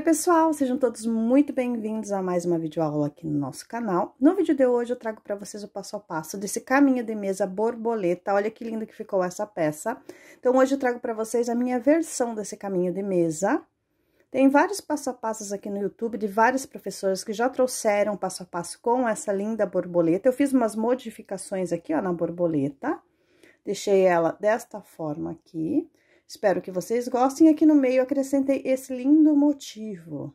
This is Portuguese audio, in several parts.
Oi pessoal, sejam todos muito bem-vindos a mais uma videoaula aqui no nosso canal. No vídeo de hoje eu trago para vocês o passo a passo desse caminho de mesa borboleta. Olha que linda que ficou essa peça. Então hoje eu trago para vocês a minha versão desse caminho de mesa. Tem vários passo a passos aqui no YouTube de várias professoras que já trouxeram passo a passo com essa linda borboleta. Eu fiz umas modificações aqui, ó, na borboleta. Deixei ela desta forma aqui. Espero que vocês gostem. Aqui no meio acrescentei esse lindo motivo.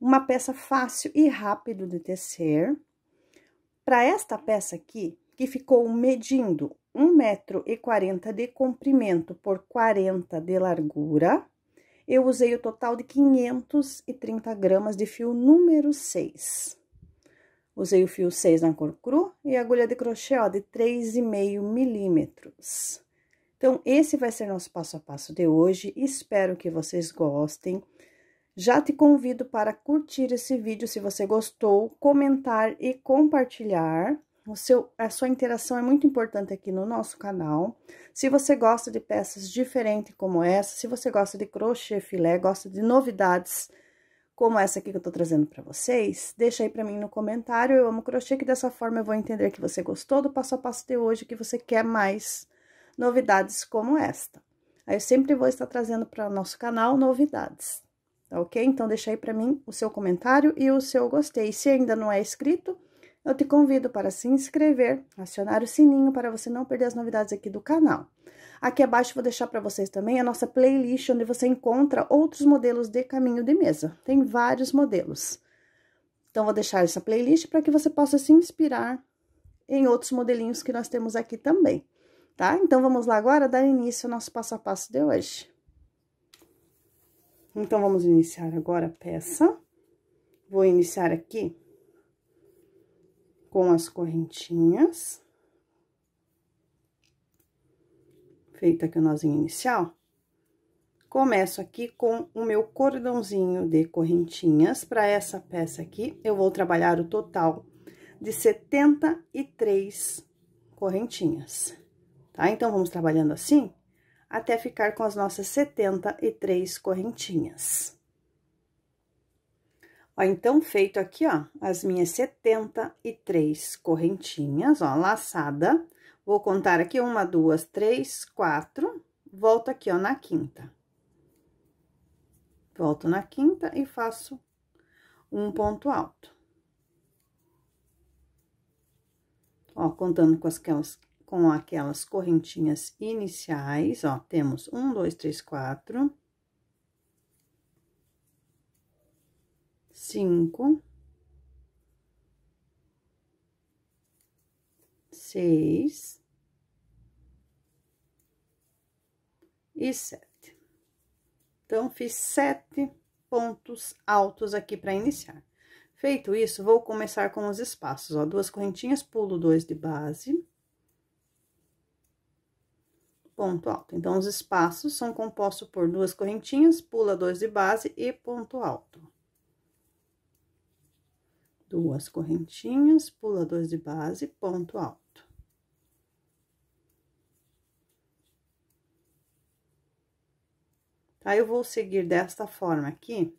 Uma peça fácil e rápido de tecer. Para esta peça aqui, que ficou medindo 1,40 metro de comprimento por 40 de largura, eu usei o total de 530 gramas de fio número 6. Usei o fio 6 na cor cru e agulha de crochê, ó, de 3,5 milímetros. Então, esse vai ser nosso passo a passo de hoje. Espero que vocês gostem. Já te convido para curtir esse vídeo se você gostou, comentar e compartilhar. O seu, a sua interação é muito importante aqui no nosso canal. Se você gosta de peças diferentes como essa, se você gosta de crochê filé, gosta de novidades como essa aqui que eu tô trazendo para vocês, deixa aí para mim no comentário. Eu amo crochê, que dessa forma eu vou entender que você gostou do passo a passo de hoje, que você quer mais novidades como esta. Aí eu sempre vou estar trazendo para o nosso canal novidades, tá ok? Então, deixa aí para mim o seu comentário e o seu gostei. Se ainda não é inscrito, eu te convido para se inscrever, acionar o sininho para você não perder as novidades aqui do canal. Aqui abaixo vou deixar para vocês também a nossa playlist, onde você encontra outros modelos de caminho de mesa. Tem vários modelos. Então, vou deixar essa playlist para que você possa se inspirar em outros modelinhos que nós temos aqui também tá? Então, vamos lá agora dar início ao nosso passo a passo de hoje. Então, vamos iniciar agora a peça. Vou iniciar aqui com as correntinhas. Feita aqui o nozinho inicial. Começo aqui com o meu cordãozinho de correntinhas. Para essa peça aqui, eu vou trabalhar o total de 73 correntinhas tá? Então, vamos trabalhando assim até ficar com as nossas 73 correntinhas. Ó, então, feito aqui, ó, as minhas 73 correntinhas, ó, laçada. Vou contar aqui, uma, duas, três, quatro, volto aqui, ó, na quinta. Volto na quinta e faço um ponto alto. Ó, contando com aquelas, com aquelas correntinhas iniciais, ó, temos um, dois, três, quatro, cinco, seis e sete. Então, fiz sete pontos altos aqui para iniciar. Feito isso, vou começar com os espaços, ó, duas correntinhas, pulo dois de base ponto alto. Então, os espaços são compostos por duas correntinhas, pula dois de base e ponto alto. Duas correntinhas, pula dois de base, ponto alto. Tá, eu vou seguir desta forma aqui,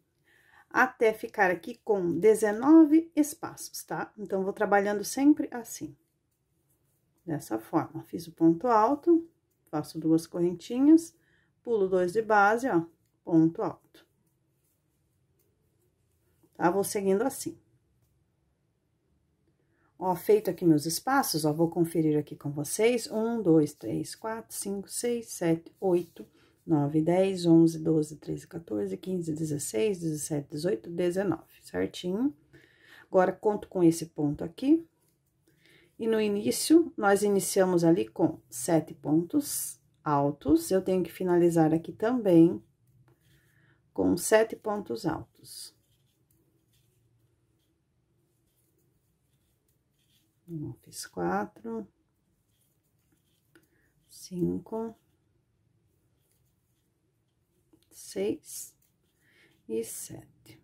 até ficar aqui com 19 espaços, tá? Então, vou trabalhando sempre assim. Dessa forma, fiz o ponto alto, faço duas correntinhas, pulo dois de base, ó, ponto alto. Tá? Vou seguindo assim. Ó, feito aqui meus espaços, ó, vou conferir aqui com vocês. Um, dois, três, quatro, cinco, seis, sete, oito, nove, dez, onze, doze, treze, 14, quinze, dezesseis, dezessete, dezoito, dezenove, certinho? Agora, conto com esse ponto aqui, e no início, nós iniciamos ali com sete pontos altos. Eu tenho que finalizar aqui também com sete pontos altos. Um, fiz quatro, cinco, seis e sete.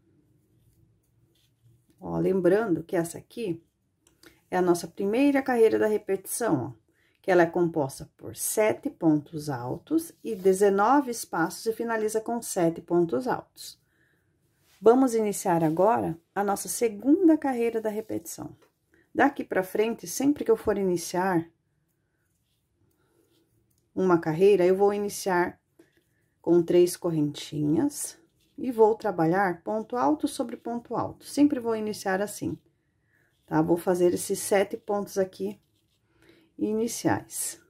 Ó, lembrando que essa aqui é a nossa primeira carreira da repetição, ó, que ela é composta por sete pontos altos e 19 espaços e finaliza com sete pontos altos. Vamos iniciar agora a nossa segunda carreira da repetição. Daqui para frente, sempre que eu for iniciar uma carreira, eu vou iniciar com três correntinhas e vou trabalhar ponto alto sobre ponto alto. Sempre vou iniciar assim tá? Vou fazer esses sete pontos aqui iniciais.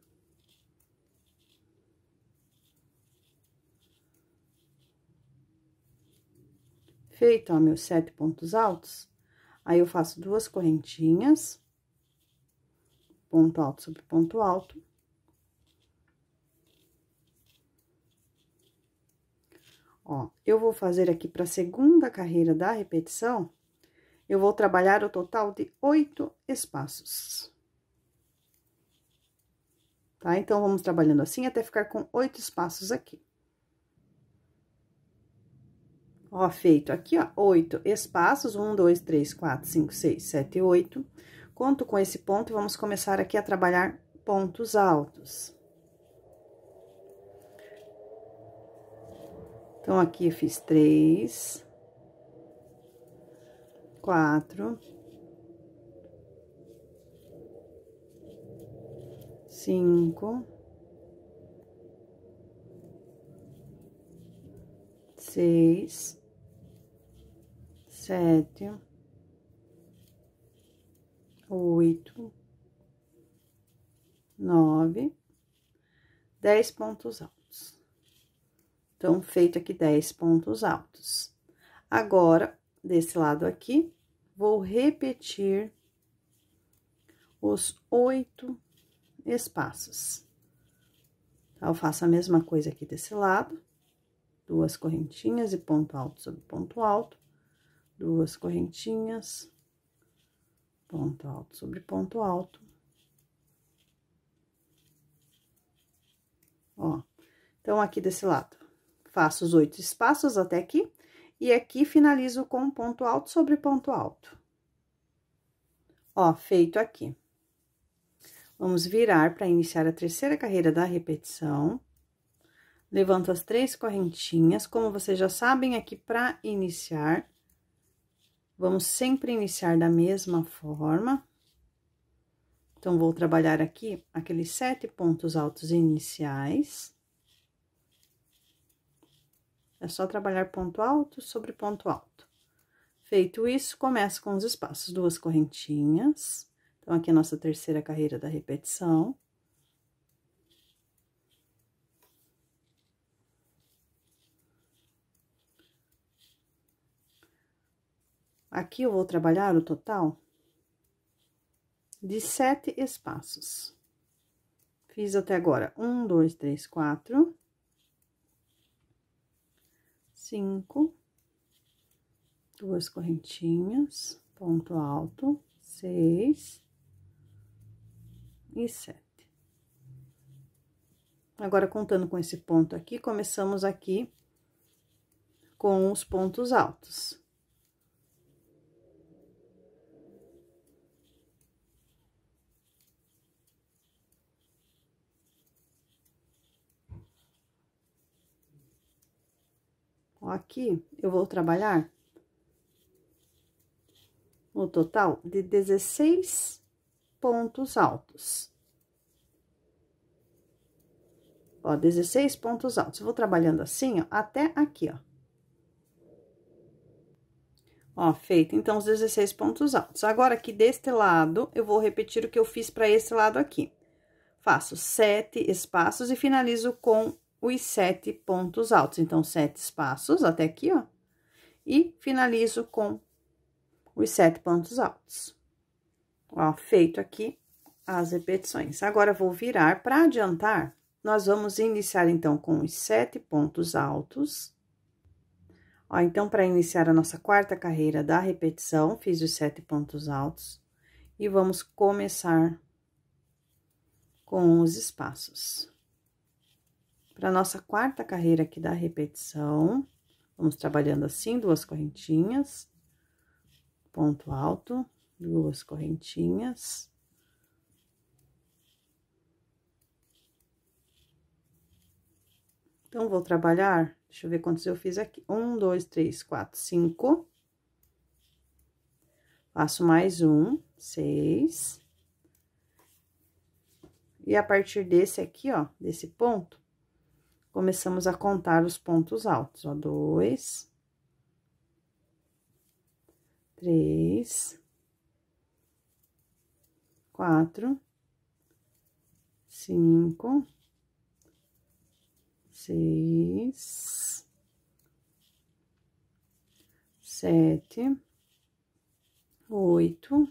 Feito, ó, meus sete pontos altos, aí eu faço duas correntinhas, ponto alto sobre ponto alto. Ó, eu vou fazer aqui para a segunda carreira da repetição, eu vou trabalhar o total de oito espaços. Tá? Então, vamos trabalhando assim até ficar com oito espaços aqui. Ó, feito aqui, ó, oito espaços, um, dois, três, quatro, cinco, seis, sete, oito. Conto com esse ponto e vamos começar aqui a trabalhar pontos altos. Então, aqui eu fiz três, quatro, cinco, seis, sete, oito, nove, dez pontos altos. Então, feito aqui dez pontos altos. Agora, desse lado aqui, vou repetir os oito espaços. Eu faço a mesma coisa aqui desse lado, duas correntinhas e ponto alto sobre ponto alto, duas correntinhas, ponto alto sobre ponto alto. Ó, então aqui desse lado, faço os oito espaços até aqui, e aqui, finalizo com ponto alto sobre ponto alto. Ó, feito aqui. Vamos virar para iniciar a terceira carreira da repetição. Levanto as três correntinhas, como vocês já sabem, aqui para iniciar. Vamos sempre iniciar da mesma forma. Então, vou trabalhar aqui aqueles sete pontos altos iniciais. É só trabalhar ponto alto sobre ponto alto. Feito isso, começa com os espaços, duas correntinhas. Então, aqui é a nossa terceira carreira da repetição. Aqui eu vou trabalhar o total de sete espaços. Fiz até agora um, dois, três, quatro, cinco, duas correntinhas, ponto alto, seis e sete. Agora, contando com esse ponto aqui, começamos aqui com os pontos altos. aqui eu vou trabalhar um total de 16 pontos altos. Ó, 16 pontos altos. Eu vou trabalhando assim, ó, até aqui, ó. Ó, feito, então, os 16 pontos altos. Agora, aqui deste lado, eu vou repetir o que eu fiz para esse lado aqui. Faço sete espaços e finalizo com os sete pontos altos. Então, sete espaços até aqui, ó. E finalizo com os sete pontos altos. Ó, feito aqui as repetições. Agora, vou virar para adiantar. Nós vamos iniciar, então, com os sete pontos altos. Ó, então, para iniciar a nossa quarta carreira da repetição, fiz os sete pontos altos. E vamos começar com os espaços. Para nossa quarta carreira aqui da repetição, vamos trabalhando assim, duas correntinhas, ponto alto, duas correntinhas. Então, vou trabalhar, deixa eu ver quantos eu fiz aqui. Um, dois, três, quatro, cinco. Faço mais um, seis. E a partir desse aqui, ó, desse ponto, começamos a contar os pontos altos, ó, dois, três, quatro, cinco, seis, sete, oito,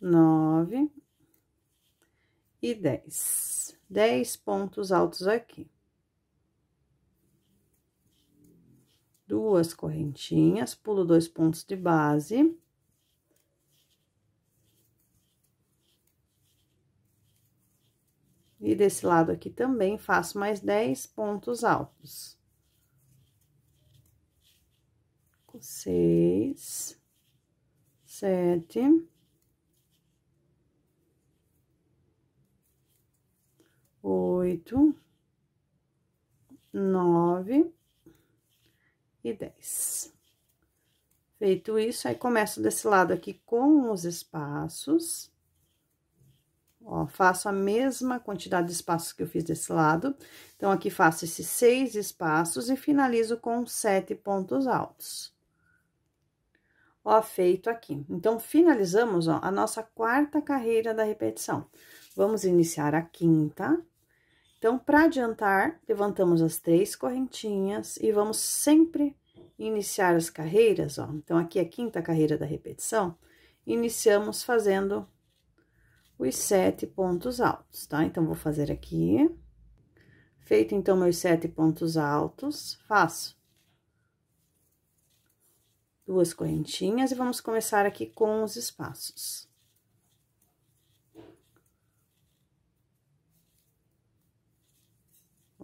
nove e dez. Dez pontos altos aqui. Duas correntinhas, pulo dois pontos de base. E desse lado aqui também faço mais 10 pontos altos. Seis, sete, oito, nove e dez. Feito isso, aí começo desse lado aqui com os espaços. Ó, faço a mesma quantidade de espaços que eu fiz desse lado. Então, aqui faço esses seis espaços e finalizo com sete pontos altos. Ó, feito aqui. Então, finalizamos, ó, a nossa quarta carreira da repetição. Vamos iniciar a quinta. Então, para adiantar, levantamos as três correntinhas e vamos sempre iniciar as carreiras, ó. Então, aqui é a quinta carreira da repetição. Iniciamos fazendo os sete pontos altos, tá? Então, vou fazer aqui. Feito, então, meus sete pontos altos, faço duas correntinhas e vamos começar aqui com os espaços.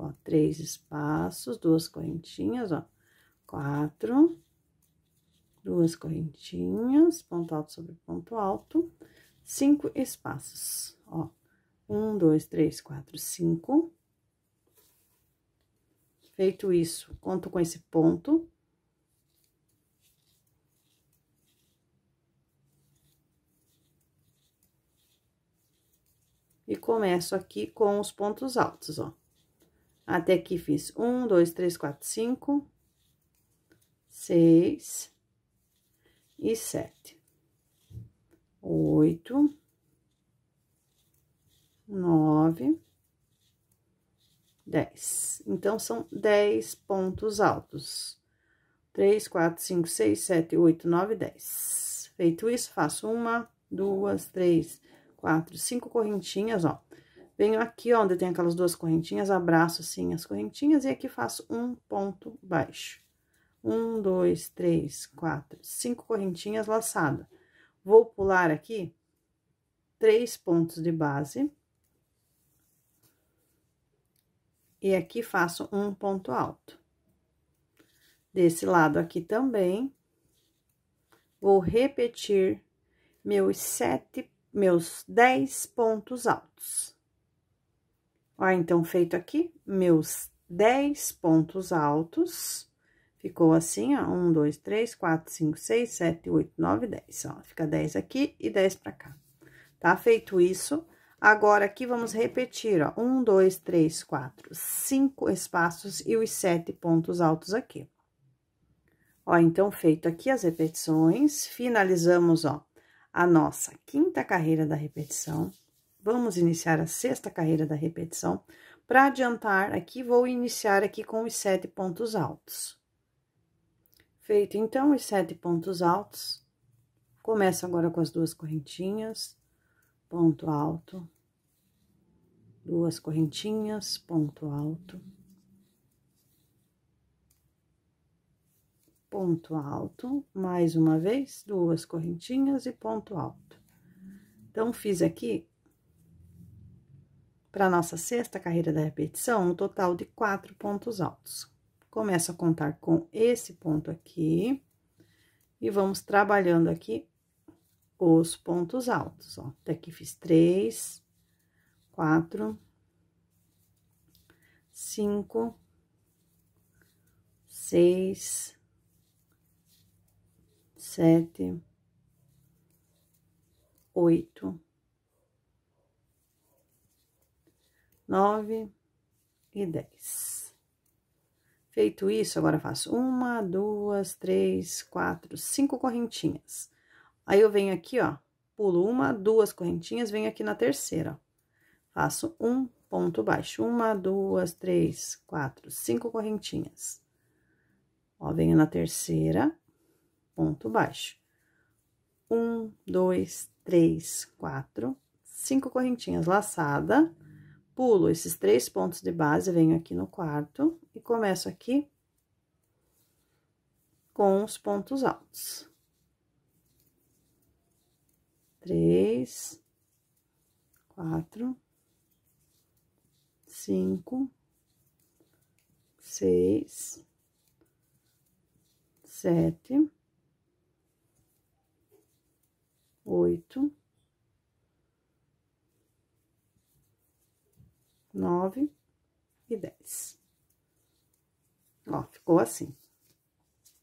Ó, três espaços, duas correntinhas, ó. Quatro, duas correntinhas, ponto alto sobre ponto alto, cinco espaços, ó. Um, dois, três, quatro, cinco. Feito isso, conto com esse ponto. E começo aqui com os pontos altos, ó. Até aqui fiz um, dois, três, quatro, cinco, seis e sete, oito, nove, dez. Então, são dez pontos altos. Três, quatro, cinco, seis, sete, oito, nove, dez. Feito isso, faço uma, duas, três, quatro, cinco correntinhas, ó. Venho aqui, ó, onde tem aquelas duas correntinhas, abraço assim as correntinhas e aqui faço um ponto baixo. Um, dois, três, quatro, cinco correntinhas laçada. Vou pular aqui três pontos de base. E aqui faço um ponto alto. Desse lado aqui também, vou repetir meus sete, meus dez pontos altos. Ó, então, feito aqui meus 10 pontos altos, ficou assim, ó, 1, 2, 3, 4, 5, 6, 7, 8, 9, 10, ó, fica 10 aqui e 10 pra cá. Tá feito isso, agora aqui vamos repetir, ó, 1, 2, 3, 4, 5 espaços e os 7 pontos altos aqui. Ó, então, feito aqui as repetições, finalizamos, ó, a nossa quinta carreira da repetição. Vamos iniciar a sexta carreira da repetição. Para adiantar aqui, vou iniciar aqui com os sete pontos altos. Feito, então, os sete pontos altos, começo agora com as duas correntinhas, ponto alto, duas correntinhas, ponto alto, ponto alto, mais uma vez, duas correntinhas e ponto alto. Então, fiz aqui para nossa sexta carreira da repetição, um total de quatro pontos altos. Começo a contar com esse ponto aqui, e vamos trabalhando aqui os pontos altos, ó. Até aqui fiz três, quatro, cinco, seis, sete, oito, nove e dez. Feito isso, agora faço uma, duas, três, quatro, cinco correntinhas. Aí, eu venho aqui, ó, pulo uma, duas correntinhas, venho aqui na terceira, ó. Faço um ponto baixo, uma, duas, três, quatro, cinco correntinhas. Ó, venho na terceira, ponto baixo. Um, dois, três, quatro, cinco correntinhas laçada pulo esses três pontos de base, venho aqui no quarto e começo aqui com os pontos altos. Três, quatro, cinco, seis, sete, oito, nove e dez. Ó, ficou assim.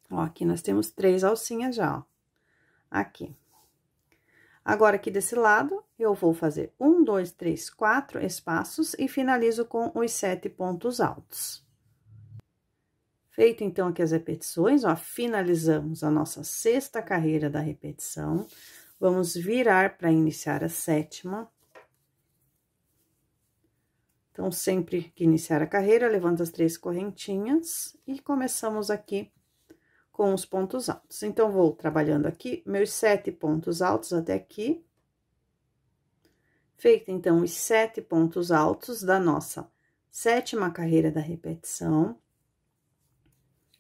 Ó, aqui nós temos três alcinhas já, ó. Aqui. Agora, aqui desse lado, eu vou fazer um, dois, três, quatro espaços e finalizo com os sete pontos altos. Feito, então, aqui as repetições, ó, finalizamos a nossa sexta carreira da repetição. Vamos virar para iniciar a sétima. Então, sempre que iniciar a carreira, levanta as três correntinhas e começamos aqui com os pontos altos. Então, vou trabalhando aqui meus sete pontos altos até aqui. Feito, então, os sete pontos altos da nossa sétima carreira da repetição.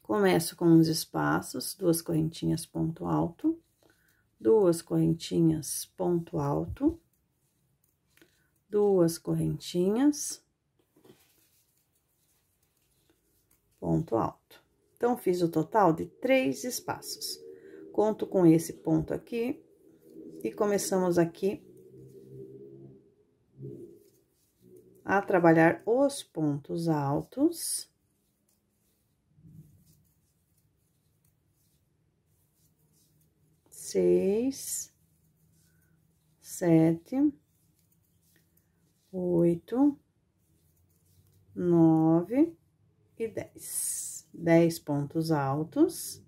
Começo com os espaços, duas correntinhas ponto alto, duas correntinhas ponto alto, duas correntinhas ponto alto. Então, fiz o total de três espaços. Conto com esse ponto aqui e começamos aqui a trabalhar os pontos altos. Seis, sete, oito, nove e 10. 10 pontos altos.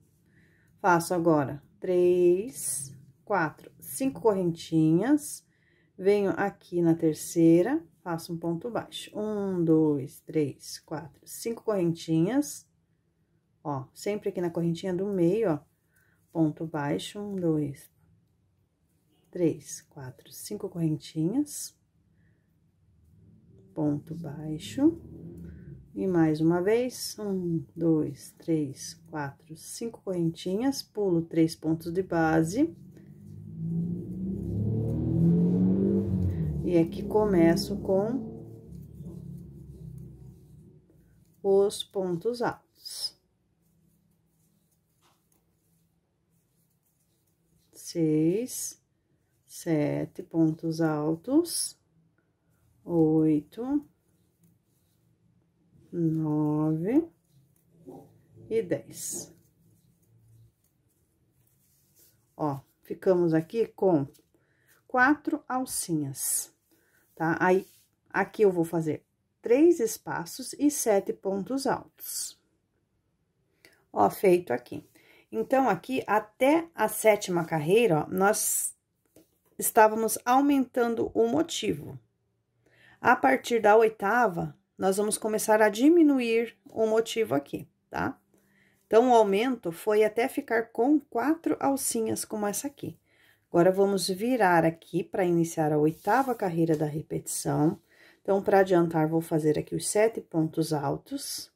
Faço agora 3, 4, 5 correntinhas. Venho aqui na terceira, faço um ponto baixo. 1, 2, 3, 4, 5 correntinhas. Ó, sempre aqui na correntinha do meio, ó. Ponto baixo, 1, 2, 3, 4, 5 correntinhas. Ponto baixo e mais uma vez, um, dois, três, quatro, cinco correntinhas, pulo três pontos de base. E aqui começo com os pontos altos. Seis, sete pontos altos, oito, nove e dez. Ó, ficamos aqui com quatro alcinhas, tá? Aí, aqui eu vou fazer três espaços e sete pontos altos. Ó, feito aqui. Então, aqui, até a sétima carreira, ó, nós estávamos aumentando o motivo. A partir da oitava, nós vamos começar a diminuir o motivo aqui, tá? Então, o aumento foi até ficar com quatro alcinhas como essa aqui. Agora, vamos virar aqui para iniciar a oitava carreira da repetição. Então, para adiantar, vou fazer aqui os sete pontos altos.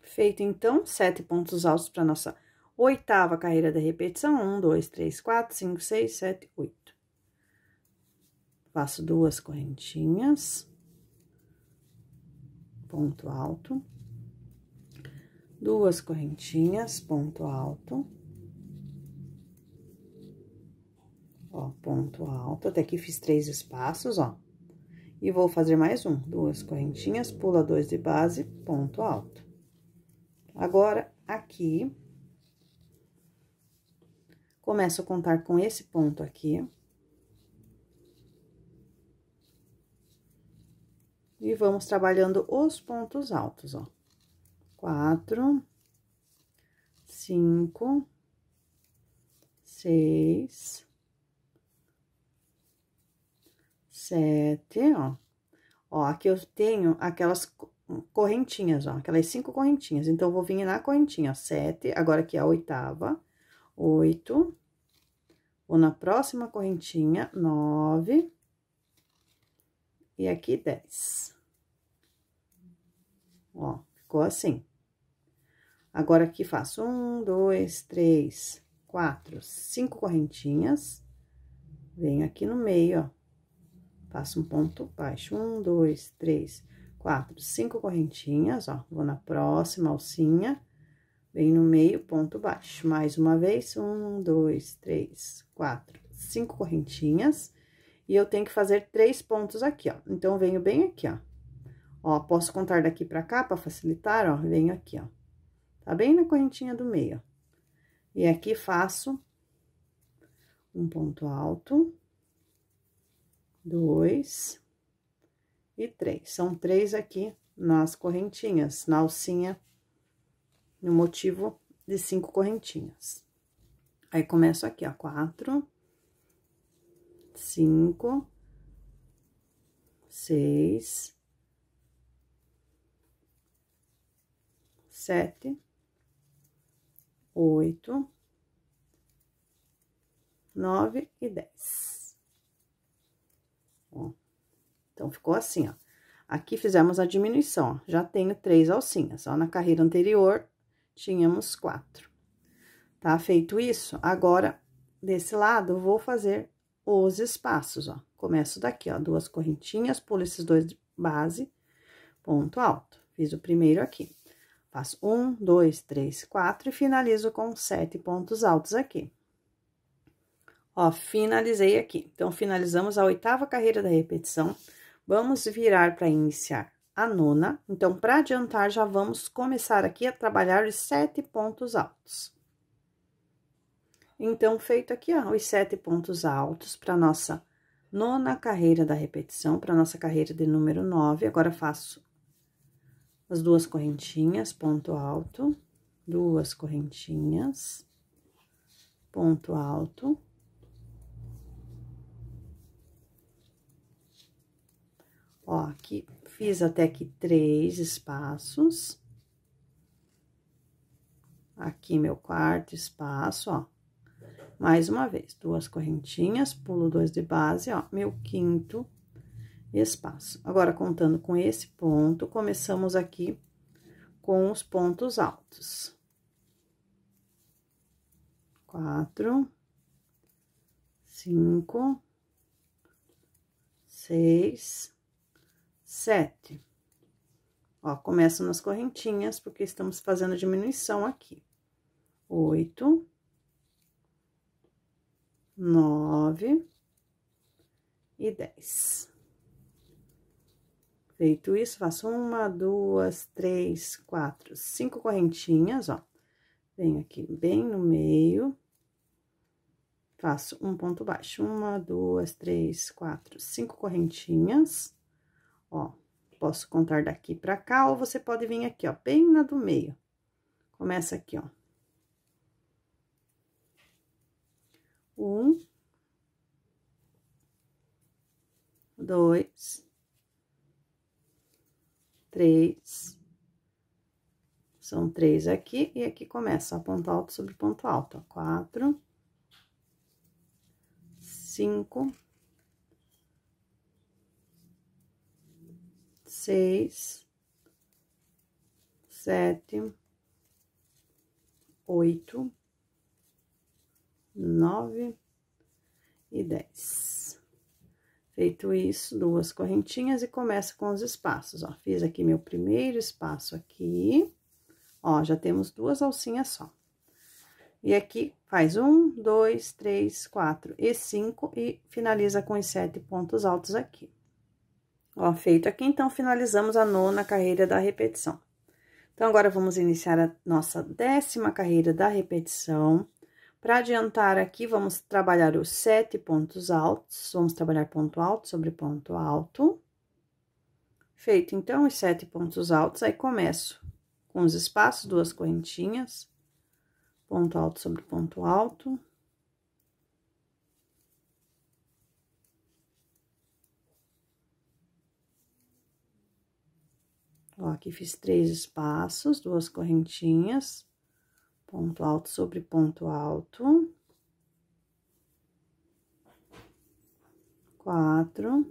Feito, então, sete pontos altos para nossa oitava carreira da repetição. Um, dois, três, quatro, cinco, seis, sete, oito. Faço duas correntinhas ponto alto, duas correntinhas, ponto alto, ó, ponto alto, até que fiz três espaços, ó. E vou fazer mais um, duas correntinhas, pula dois de base, ponto alto. Agora, aqui, começo a contar com esse ponto aqui, E vamos trabalhando os pontos altos, ó. Quatro, cinco, seis, sete, ó. Ó, aqui eu tenho aquelas correntinhas, ó, aquelas cinco correntinhas. Então, eu vou vir na correntinha, ó, sete, agora aqui é a oitava, oito, ou na próxima correntinha, nove, e aqui 10. Ó, ficou assim. Agora, aqui faço um, dois, três, quatro, cinco correntinhas. Venho aqui no meio, ó. Faço um ponto baixo. Um, dois, três, quatro, cinco correntinhas, ó. Vou na próxima alcinha. Venho no meio, ponto baixo. Mais uma vez. Um, dois, três, quatro, cinco correntinhas. E eu tenho que fazer três pontos aqui, ó. Então, eu venho bem aqui, ó. Ó, posso contar daqui pra cá pra facilitar, ó. Venho aqui, ó. Tá bem na correntinha do meio, ó. E aqui faço um ponto alto, dois e três. São três aqui nas correntinhas, na alcinha, no motivo de cinco correntinhas. Aí, começo aqui, ó, quatro cinco, seis, sete, oito, nove e dez. Ó, então, ficou assim, ó. Aqui fizemos a diminuição, ó. Já tenho três alcinhas, ó. Na carreira anterior, tínhamos quatro. Tá feito isso, agora, desse lado, vou fazer os espaços, ó. Começo daqui, ó, duas correntinhas, pulo esses dois de base, ponto alto. Fiz o primeiro aqui. Faço um, dois, três, quatro e finalizo com sete pontos altos aqui. Ó, finalizei aqui. Então, finalizamos a oitava carreira da repetição. Vamos virar para iniciar a nona. Então, para adiantar, já vamos começar aqui a trabalhar os sete pontos altos. Então, feito aqui, ó, os sete pontos altos para nossa nona carreira da repetição, para nossa carreira de número 9. Agora, faço as duas correntinhas, ponto alto, duas correntinhas, ponto alto. Ó, aqui, fiz até aqui três espaços. Aqui, meu quarto espaço, ó mais uma vez, duas correntinhas, pulo dois de base, ó, meu quinto espaço. Agora, contando com esse ponto, começamos aqui com os pontos altos. Quatro, cinco, seis, sete. Ó, começam nas correntinhas, porque estamos fazendo diminuição aqui. Oito, nove e dez. Feito isso, faço uma, duas, três, quatro, cinco correntinhas, ó. Venho aqui bem no meio, faço um ponto baixo. Uma, duas, três, quatro, cinco correntinhas, ó. Posso contar daqui pra cá, ou você pode vir aqui, ó, bem na do meio. Começa aqui, ó. um, dois, três, são três aqui, e aqui começa ó, ponto alto sobre ponto alto, ó, quatro, cinco, seis, sete, oito, nove e dez. Feito isso, duas correntinhas e começa com os espaços, ó. Fiz aqui meu primeiro espaço aqui, ó, já temos duas alcinhas só. E aqui faz um, dois, três, quatro e cinco e finaliza com os sete pontos altos aqui. Ó, feito aqui, então, finalizamos a nona carreira da repetição. Então, agora, vamos iniciar a nossa décima carreira da repetição. Para adiantar aqui, vamos trabalhar os sete pontos altos, vamos trabalhar ponto alto sobre ponto alto. Feito, então, os sete pontos altos, aí começo com os espaços, duas correntinhas, ponto alto sobre ponto alto. Ó, aqui fiz três espaços, duas correntinhas, ponto alto sobre ponto alto. Quatro.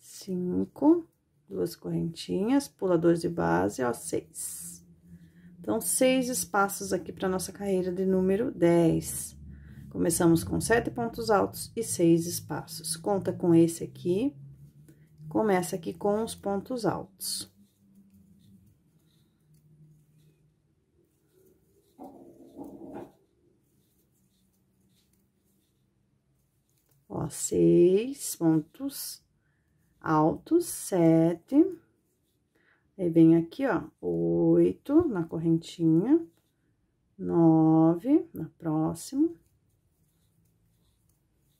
Cinco. Duas correntinhas, pula dois de base, ó, seis. Então, seis espaços aqui para nossa carreira de número 10. Começamos com sete pontos altos e seis espaços. Conta com esse aqui. Começa aqui com os pontos altos. Ó, seis pontos altos, sete. Aí, vem aqui, ó, oito na correntinha, nove na próxima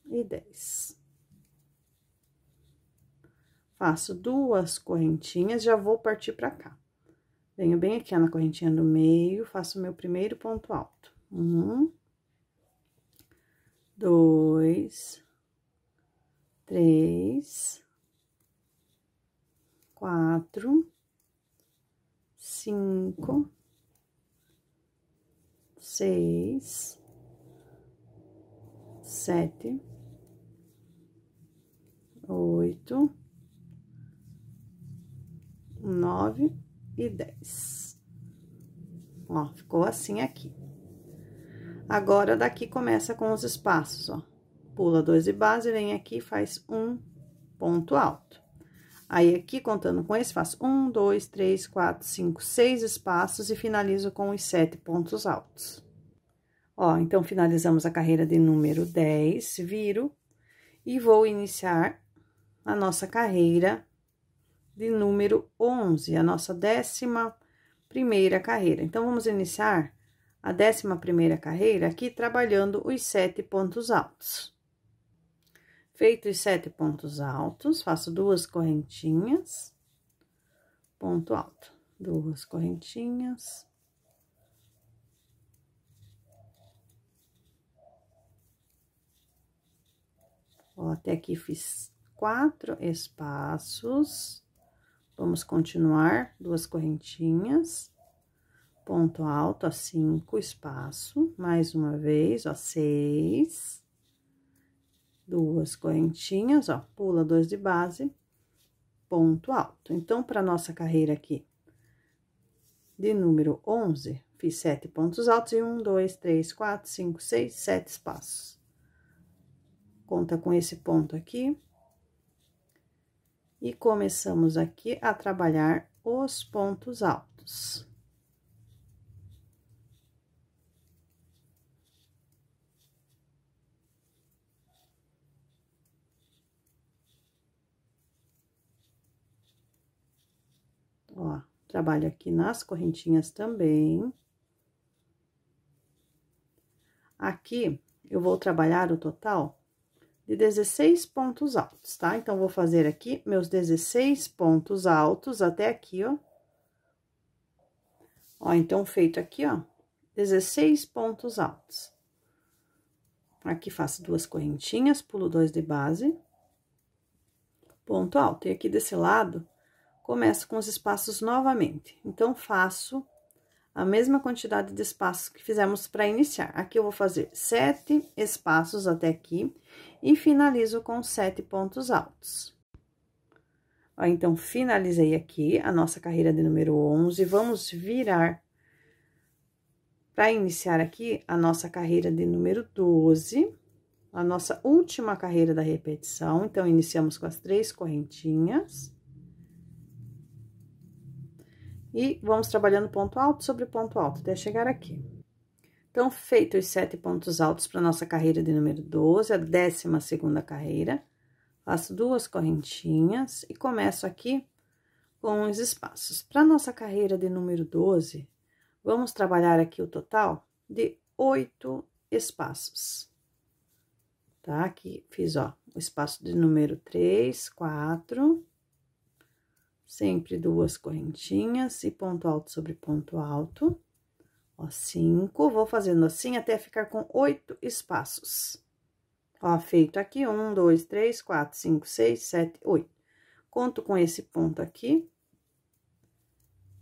e dez. Faço duas correntinhas, já vou partir pra cá. Venho bem aqui ó, na correntinha do meio, faço meu primeiro ponto alto. Um, dois, três, quatro, cinco, seis, sete, oito, nove e dez. Ó, ficou assim aqui. Agora, daqui começa com os espaços, ó pula dois de base, vem aqui e faz um ponto alto. Aí, aqui, contando com esse, faço um, dois, três, quatro, cinco, seis espaços e finalizo com os sete pontos altos. Ó, então, finalizamos a carreira de número 10, viro, e vou iniciar a nossa carreira de número 11, a nossa décima primeira carreira. Então, vamos iniciar a décima primeira carreira aqui trabalhando os sete pontos altos. Feito os sete pontos altos, faço duas correntinhas, ponto alto, duas correntinhas. Ó, até aqui fiz quatro espaços. Vamos continuar, duas correntinhas, ponto alto, ó, cinco espaço, mais uma vez, ó, seis duas correntinhas, ó, pula dois de base, ponto alto. Então, para nossa carreira aqui de número 11, fiz sete pontos altos e um, dois, três, quatro, cinco, seis, sete espaços. Conta com esse ponto aqui. E começamos aqui a trabalhar os pontos altos. Ó, trabalho aqui nas correntinhas também. Aqui, eu vou trabalhar o total de 16 pontos altos, tá? Então, vou fazer aqui meus 16 pontos altos até aqui, ó. Ó, então, feito aqui, ó, 16 pontos altos. Aqui faço duas correntinhas, pulo dois de base, ponto alto. E aqui desse lado, começo com os espaços novamente. Então, faço a mesma quantidade de espaços que fizemos para iniciar. Aqui eu vou fazer sete espaços até aqui e finalizo com sete pontos altos. Ó, então, finalizei aqui a nossa carreira de número 11. Vamos virar para iniciar aqui a nossa carreira de número 12, a nossa última carreira da repetição. Então, iniciamos com as três correntinhas. E vamos trabalhando ponto alto sobre ponto alto até chegar aqui. Então, feitos os sete pontos altos para nossa carreira de número 12, a décima segunda carreira, faço duas correntinhas e começo aqui com os espaços. Para nossa carreira de número 12, vamos trabalhar aqui o total de oito espaços. Tá? Aqui fiz, ó, o espaço de número 3, 4, sempre duas correntinhas e ponto alto sobre ponto alto. Ó, cinco, vou fazendo assim até ficar com oito espaços. Ó, feito aqui, um, dois, três, quatro, cinco, seis, sete, oito. Conto com esse ponto aqui.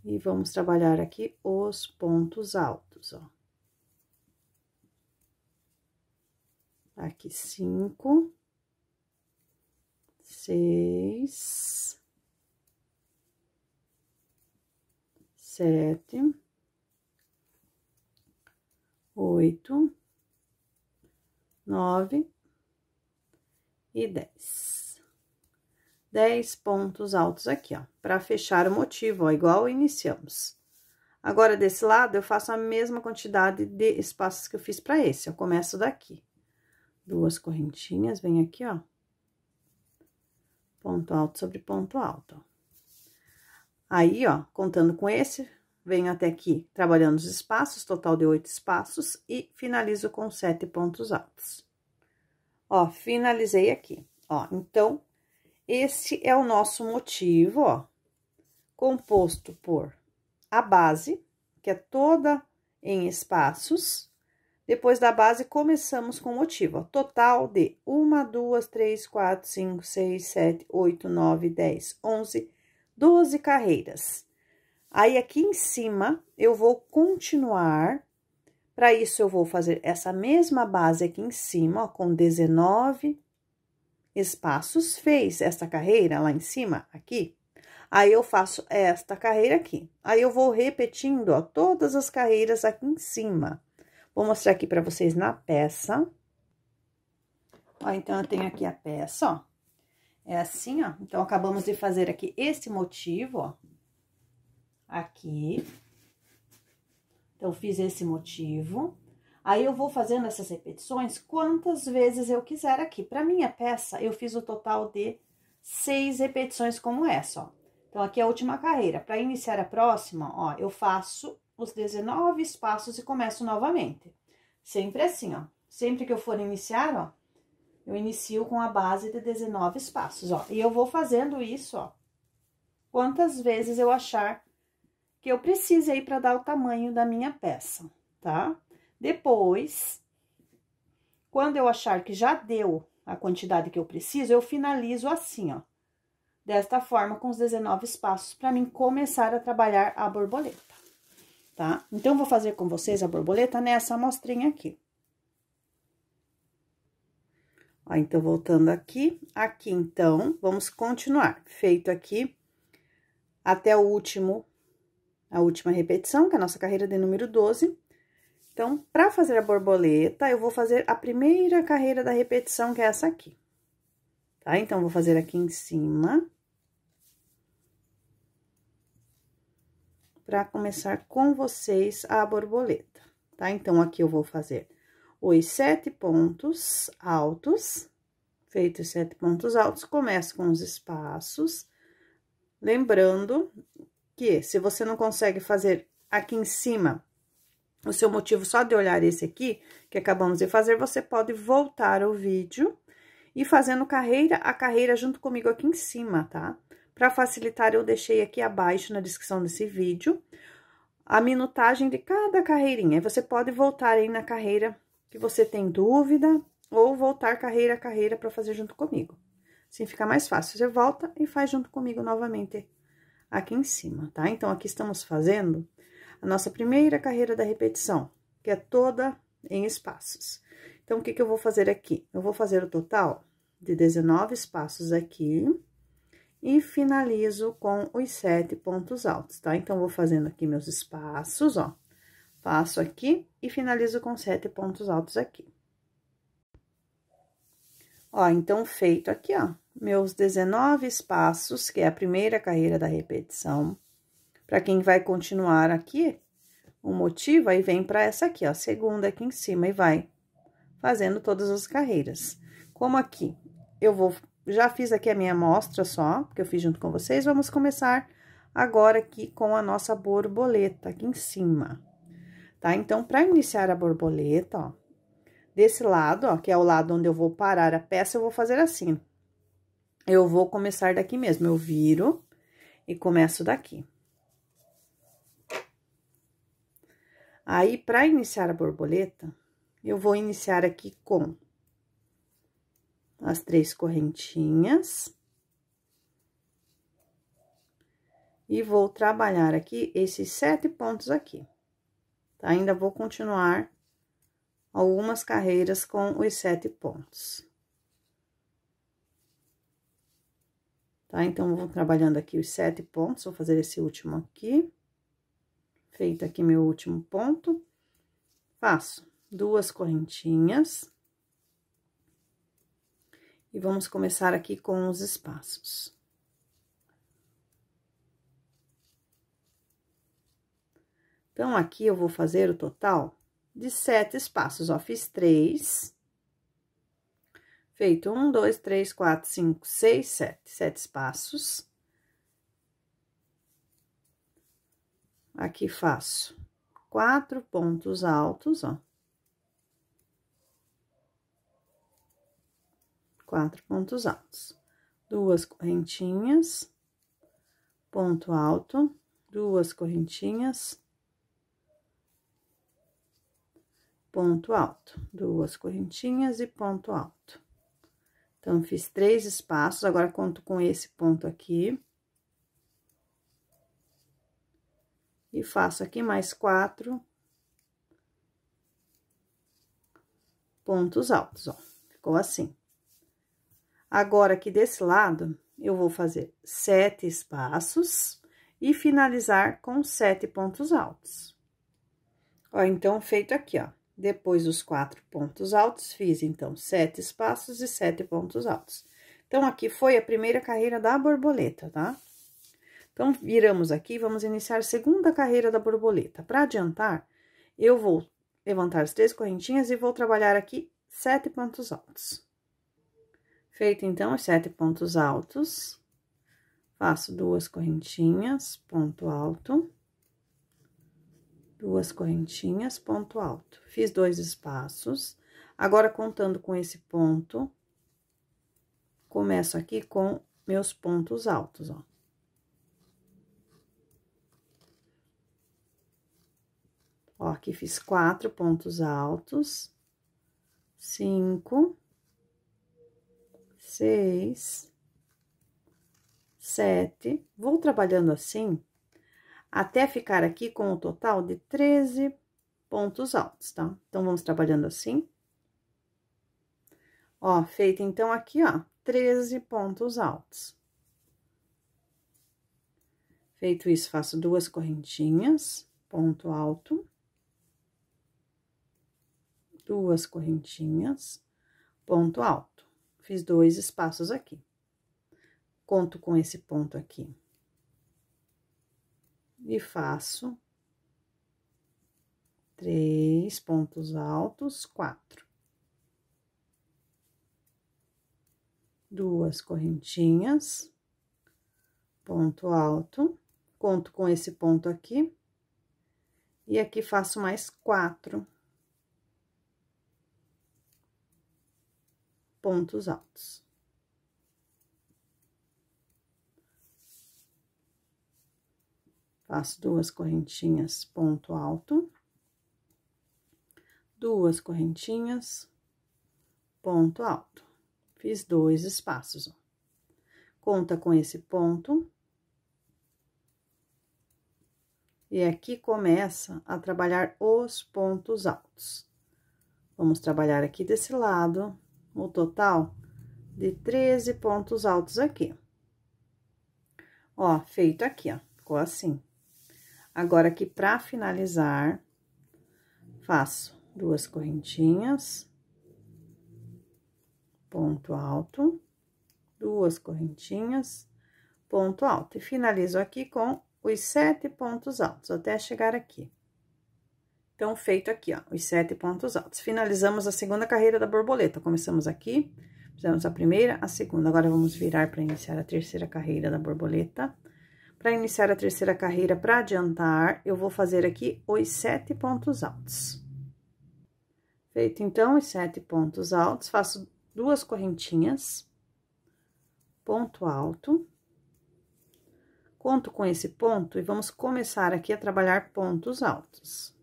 E vamos trabalhar aqui os pontos altos, ó. Aqui, cinco, seis, sete, oito, nove e dez. Dez pontos altos aqui, ó, para fechar o motivo, ó, igual iniciamos. Agora, desse lado, eu faço a mesma quantidade de espaços que eu fiz para esse, eu começo daqui. Duas correntinhas, vem aqui, ó. Ponto alto sobre ponto alto, ó Aí, ó, contando com esse, venho até aqui trabalhando os espaços, total de oito espaços, e finalizo com sete pontos altos. Ó, finalizei aqui, ó. Então, esse é o nosso motivo, ó, composto por a base, que é toda em espaços. Depois da base, começamos com o motivo, ó, total de uma, duas, três, quatro, cinco, seis, sete, oito, nove, dez, onze, 12 carreiras. Aí, aqui em cima, eu vou continuar. Para isso, eu vou fazer essa mesma base aqui em cima, ó, com 19 espaços. Fez essa carreira lá em cima, aqui. Aí, eu faço esta carreira aqui. Aí, eu vou repetindo, ó, todas as carreiras aqui em cima. Vou mostrar aqui para vocês na peça. Ó, então, eu tenho aqui a peça, ó. É assim, ó. Então, acabamos de fazer aqui esse motivo, ó. Aqui. Então, fiz esse motivo. Aí, eu vou fazendo essas repetições quantas vezes eu quiser aqui. Para minha peça, eu fiz o total de seis repetições como essa, ó. Então, aqui é a última carreira. Para iniciar a próxima, ó, eu faço os 19 espaços e começo novamente. Sempre assim, ó. Sempre que eu for iniciar, ó, eu inicio com a base de 19 espaços, ó. E eu vou fazendo isso, ó. Quantas vezes eu achar que eu precise aí para dar o tamanho da minha peça, tá? Depois, quando eu achar que já deu a quantidade que eu preciso, eu finalizo assim, ó. Desta forma, com os 19 espaços, para mim começar a trabalhar a borboleta, tá? Então, vou fazer com vocês a borboleta nessa amostrinha aqui. Ó, então, voltando aqui, aqui, então, vamos continuar. Feito aqui até o último, a última repetição, que é a nossa carreira de número 12. Então, para fazer a borboleta, eu vou fazer a primeira carreira da repetição, que é essa aqui. Tá? Então, vou fazer aqui em cima. Para começar com vocês a borboleta, tá? Então, aqui eu vou fazer os sete pontos altos, feitos sete pontos altos, começa com os espaços. Lembrando que se você não consegue fazer aqui em cima o seu motivo só de olhar esse aqui, que acabamos de fazer, você pode voltar o vídeo e fazendo carreira a carreira junto comigo aqui em cima, tá? Para facilitar, eu deixei aqui abaixo na descrição desse vídeo a minutagem de cada carreirinha. Você pode voltar aí na carreira que você tem dúvida, ou voltar carreira a carreira para fazer junto comigo. Assim fica mais fácil. Você volta e faz junto comigo novamente aqui em cima, tá? Então, aqui estamos fazendo a nossa primeira carreira da repetição, que é toda em espaços. Então, o que, que eu vou fazer aqui? Eu vou fazer o total de 19 espaços aqui e finalizo com os sete pontos altos, tá? Então, vou fazendo aqui meus espaços, ó. Faço aqui e finalizo com sete pontos altos aqui. Ó, então, feito aqui, ó, meus 19 espaços, que é a primeira carreira da repetição. Para quem vai continuar aqui, o motivo, aí vem para essa aqui, ó, segunda aqui em cima, e vai fazendo todas as carreiras. Como aqui, eu vou, já fiz aqui a minha amostra só, que eu fiz junto com vocês, vamos começar agora aqui com a nossa borboleta aqui em cima tá? Então, para iniciar a borboleta, ó, desse lado, ó, que é o lado onde eu vou parar a peça, eu vou fazer assim. Eu vou começar daqui mesmo, eu viro e começo daqui. Aí, para iniciar a borboleta, eu vou iniciar aqui com as três correntinhas. E vou trabalhar aqui esses sete pontos aqui. Tá? Ainda vou continuar algumas carreiras com os sete pontos. Tá? Então, vou trabalhando aqui os sete pontos, vou fazer esse último aqui. Feito aqui meu último ponto. Faço duas correntinhas. E vamos começar aqui com os espaços. Então, aqui eu vou fazer o total de sete espaços, ó, fiz três. Feito um, dois, três, quatro, cinco, seis, sete, sete espaços. Aqui faço quatro pontos altos, ó. Quatro pontos altos. Duas correntinhas, ponto alto, duas correntinhas, ponto alto, duas correntinhas e ponto alto. Então, fiz três espaços, agora conto com esse ponto aqui. E faço aqui mais quatro pontos altos, ó. Ficou assim. Agora, aqui desse lado, eu vou fazer sete espaços e finalizar com sete pontos altos. Ó, então, feito aqui, ó. Depois dos quatro pontos altos, fiz, então, sete espaços e sete pontos altos. Então, aqui foi a primeira carreira da borboleta, tá? Então, viramos aqui, vamos iniciar a segunda carreira da borboleta. Para adiantar, eu vou levantar as três correntinhas e vou trabalhar aqui sete pontos altos. Feito, então, os sete pontos altos, faço duas correntinhas, ponto alto duas correntinhas, ponto alto. Fiz dois espaços. Agora, contando com esse ponto, começo aqui com meus pontos altos, ó. Ó, aqui fiz quatro pontos altos, cinco, seis, sete. Vou trabalhando assim até ficar aqui com o um total de 13 pontos altos, tá? Então, vamos trabalhando assim. Ó, feito então aqui, ó, 13 pontos altos. Feito isso, faço duas correntinhas, ponto alto. Duas correntinhas, ponto alto. Fiz dois espaços aqui. Conto com esse ponto aqui e faço três pontos altos, quatro. Duas correntinhas, ponto alto, conto com esse ponto aqui, e aqui faço mais quatro pontos altos. Faço duas correntinhas ponto alto, duas correntinhas, ponto alto. Fiz dois espaços, ó. Conta com esse ponto. E aqui começa a trabalhar os pontos altos. Vamos trabalhar aqui desse lado, o total de 13 pontos altos aqui. Ó, feito aqui, ó, ficou assim. Agora, aqui para finalizar, faço duas correntinhas, ponto alto, duas correntinhas, ponto alto. E finalizo aqui com os sete pontos altos, até chegar aqui. Então, feito aqui, ó, os sete pontos altos. Finalizamos a segunda carreira da borboleta. Começamos aqui, fizemos a primeira, a segunda. Agora, vamos virar para iniciar a terceira carreira da borboleta. Para iniciar a terceira carreira, para adiantar, eu vou fazer aqui os sete pontos altos. Feito, então, os sete pontos altos, faço duas correntinhas, ponto alto. Conto com esse ponto e vamos começar aqui a trabalhar pontos altos.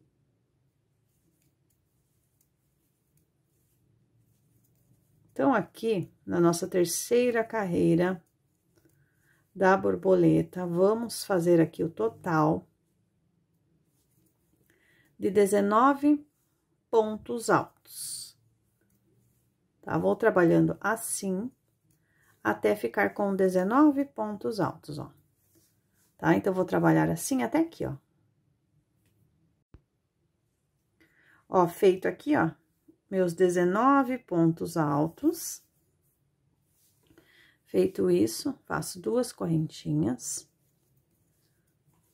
Então, aqui, na nossa terceira carreira, da borboleta, vamos fazer aqui o total de 19 pontos altos. Tá? Vou trabalhando assim até ficar com 19 pontos altos, ó. Tá? Então, vou trabalhar assim até aqui, ó. Ó, feito aqui, ó, meus 19 pontos altos. Feito isso, faço duas correntinhas,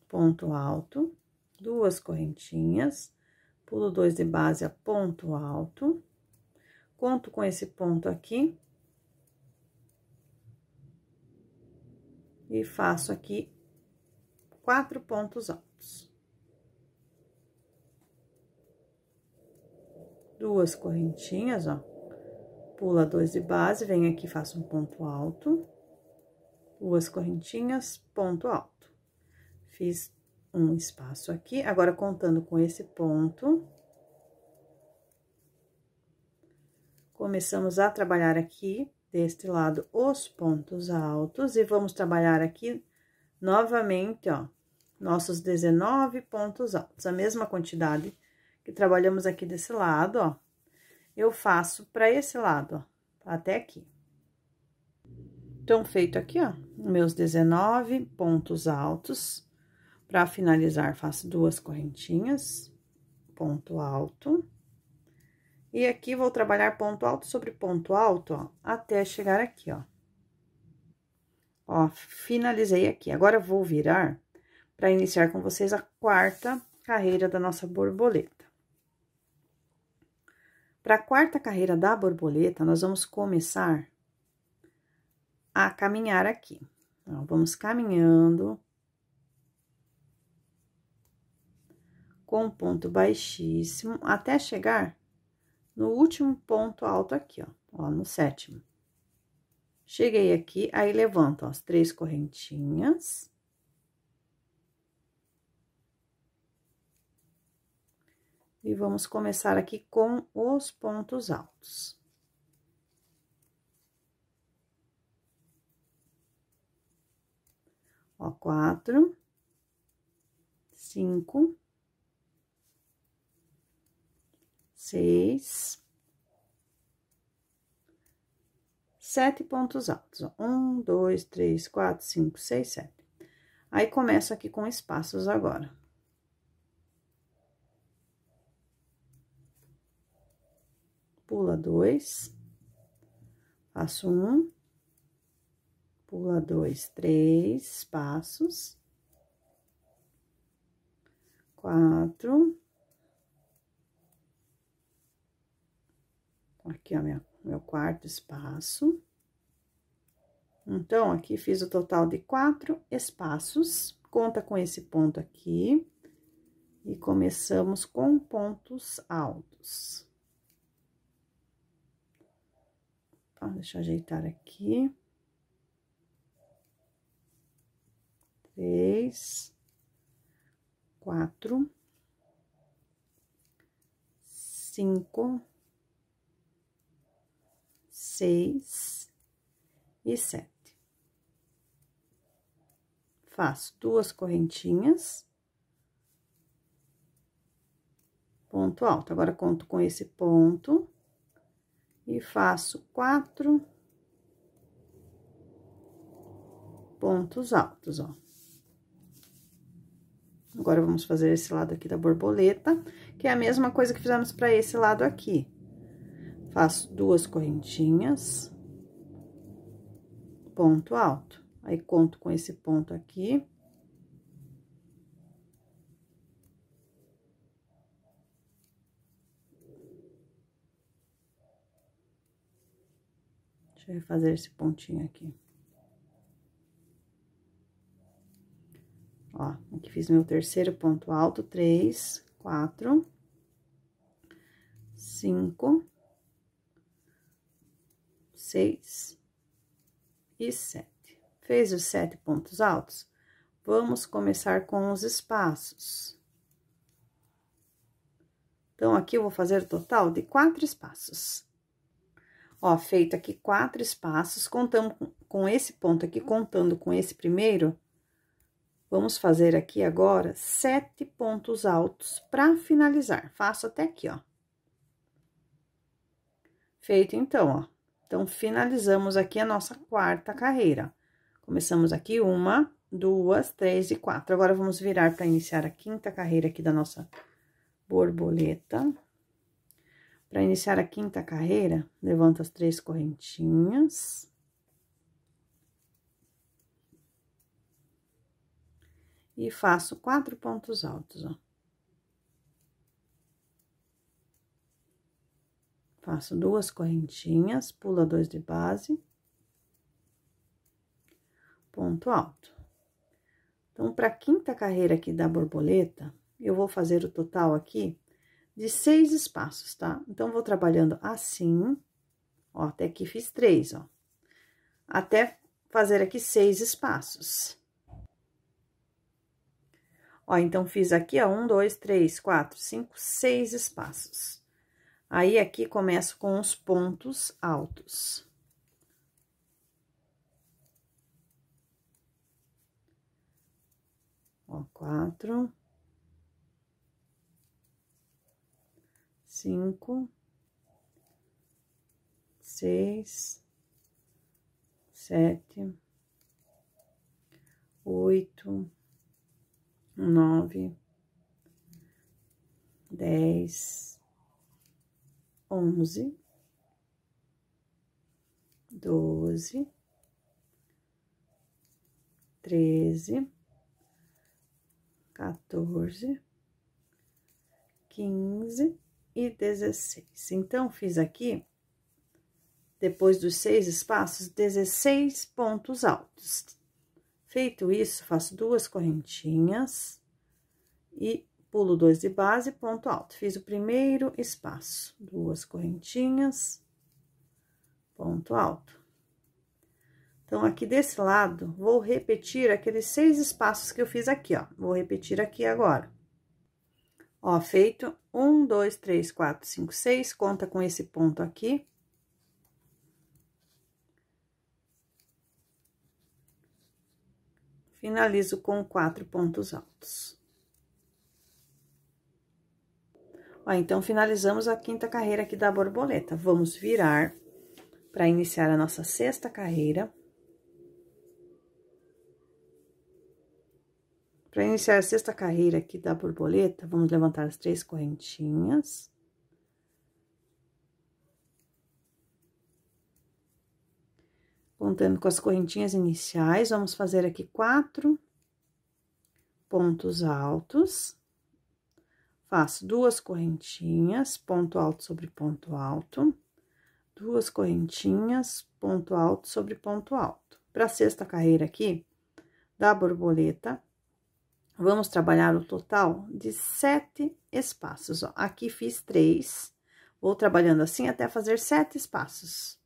ponto alto, duas correntinhas, pulo dois de base a ponto alto, conto com esse ponto aqui. E faço aqui quatro pontos altos. Duas correntinhas, ó pula dois de base, vem aqui, faço um ponto alto, duas correntinhas, ponto alto. Fiz um espaço aqui, agora contando com esse ponto, começamos a trabalhar aqui deste lado os pontos altos e vamos trabalhar aqui novamente, ó, nossos 19 pontos altos, a mesma quantidade que trabalhamos aqui desse lado, ó eu faço para esse lado, ó, até aqui. Então, feito aqui, ó, meus 19 pontos altos. Para finalizar, faço duas correntinhas, ponto alto. E aqui, vou trabalhar ponto alto sobre ponto alto, ó, até chegar aqui, ó. Ó, finalizei aqui. Agora, vou virar para iniciar com vocês a quarta carreira da nossa borboleta. Para a quarta carreira da borboleta, nós vamos começar a caminhar aqui. Então, vamos caminhando com ponto baixíssimo até chegar no último ponto alto aqui, ó, ó no sétimo. Cheguei aqui, aí levanto ó, as três correntinhas. E vamos começar aqui com os pontos altos. Ó, quatro, cinco, seis, sete pontos altos. Ó. Um, dois, três, quatro, cinco, seis, sete. Aí, começo aqui com espaços agora. pula dois, passo um, pula dois, três passos, quatro, aqui, ó, meu meu quarto espaço. Então, aqui fiz o total de quatro espaços, conta com esse ponto aqui, e começamos com pontos altos. Ó, deixa eu ajeitar aqui. Três, quatro, cinco, seis e sete. Faço duas correntinhas. Ponto alto. Agora, conto com esse ponto e faço quatro pontos altos, ó. Agora, vamos fazer esse lado aqui da borboleta, que é a mesma coisa que fizemos para esse lado aqui. Faço duas correntinhas, ponto alto. Aí, conto com esse ponto aqui, Deixa eu fazer esse pontinho aqui. Ó, aqui fiz meu terceiro ponto alto, três, quatro, cinco, seis e sete. Fez os sete pontos altos? Vamos começar com os espaços. Então, aqui eu vou fazer o total de quatro espaços. Ó, feito aqui quatro espaços, contamos com esse ponto aqui, contando com esse primeiro, vamos fazer aqui agora sete pontos altos para finalizar. Faço até aqui, ó. Feito então, ó. Então, finalizamos aqui a nossa quarta carreira. Começamos aqui uma, duas, três e quatro. Agora, vamos virar para iniciar a quinta carreira aqui da nossa borboleta. Para iniciar a quinta carreira, levanto as três correntinhas. E faço quatro pontos altos, ó. Faço duas correntinhas, pula dois de base. Ponto alto. Então, para quinta carreira aqui da borboleta, eu vou fazer o total aqui de seis espaços, tá? Então, vou trabalhando assim, ó, até aqui fiz três, ó. Até fazer aqui seis espaços. Ó, então, fiz aqui, ó, um, dois, três, quatro, cinco, seis espaços. Aí, aqui, começo com os pontos altos. Ó, quatro, cinco, seis, sete, oito, nove, dez, onze, doze, treze, quatorze, quinze e 16. Então, fiz aqui, depois dos seis espaços, 16 pontos altos. Feito isso, faço duas correntinhas e pulo dois de base, ponto alto. Fiz o primeiro espaço, duas correntinhas, ponto alto. Então, aqui desse lado, vou repetir aqueles seis espaços que eu fiz aqui, ó. Vou repetir aqui agora. Ó, feito um, dois, três, quatro, cinco, seis, conta com esse ponto aqui. Finalizo com quatro pontos altos. Ó, então, finalizamos a quinta carreira aqui da borboleta. Vamos virar para iniciar a nossa sexta carreira. iniciar a sexta carreira aqui da borboleta, vamos levantar as três correntinhas. Contando com as correntinhas iniciais, vamos fazer aqui quatro pontos altos. Faço duas correntinhas, ponto alto sobre ponto alto, duas correntinhas, ponto alto sobre ponto alto. Para sexta carreira aqui, da borboleta, vamos trabalhar o total de sete espaços, ó. Aqui fiz três, vou trabalhando assim até fazer sete espaços.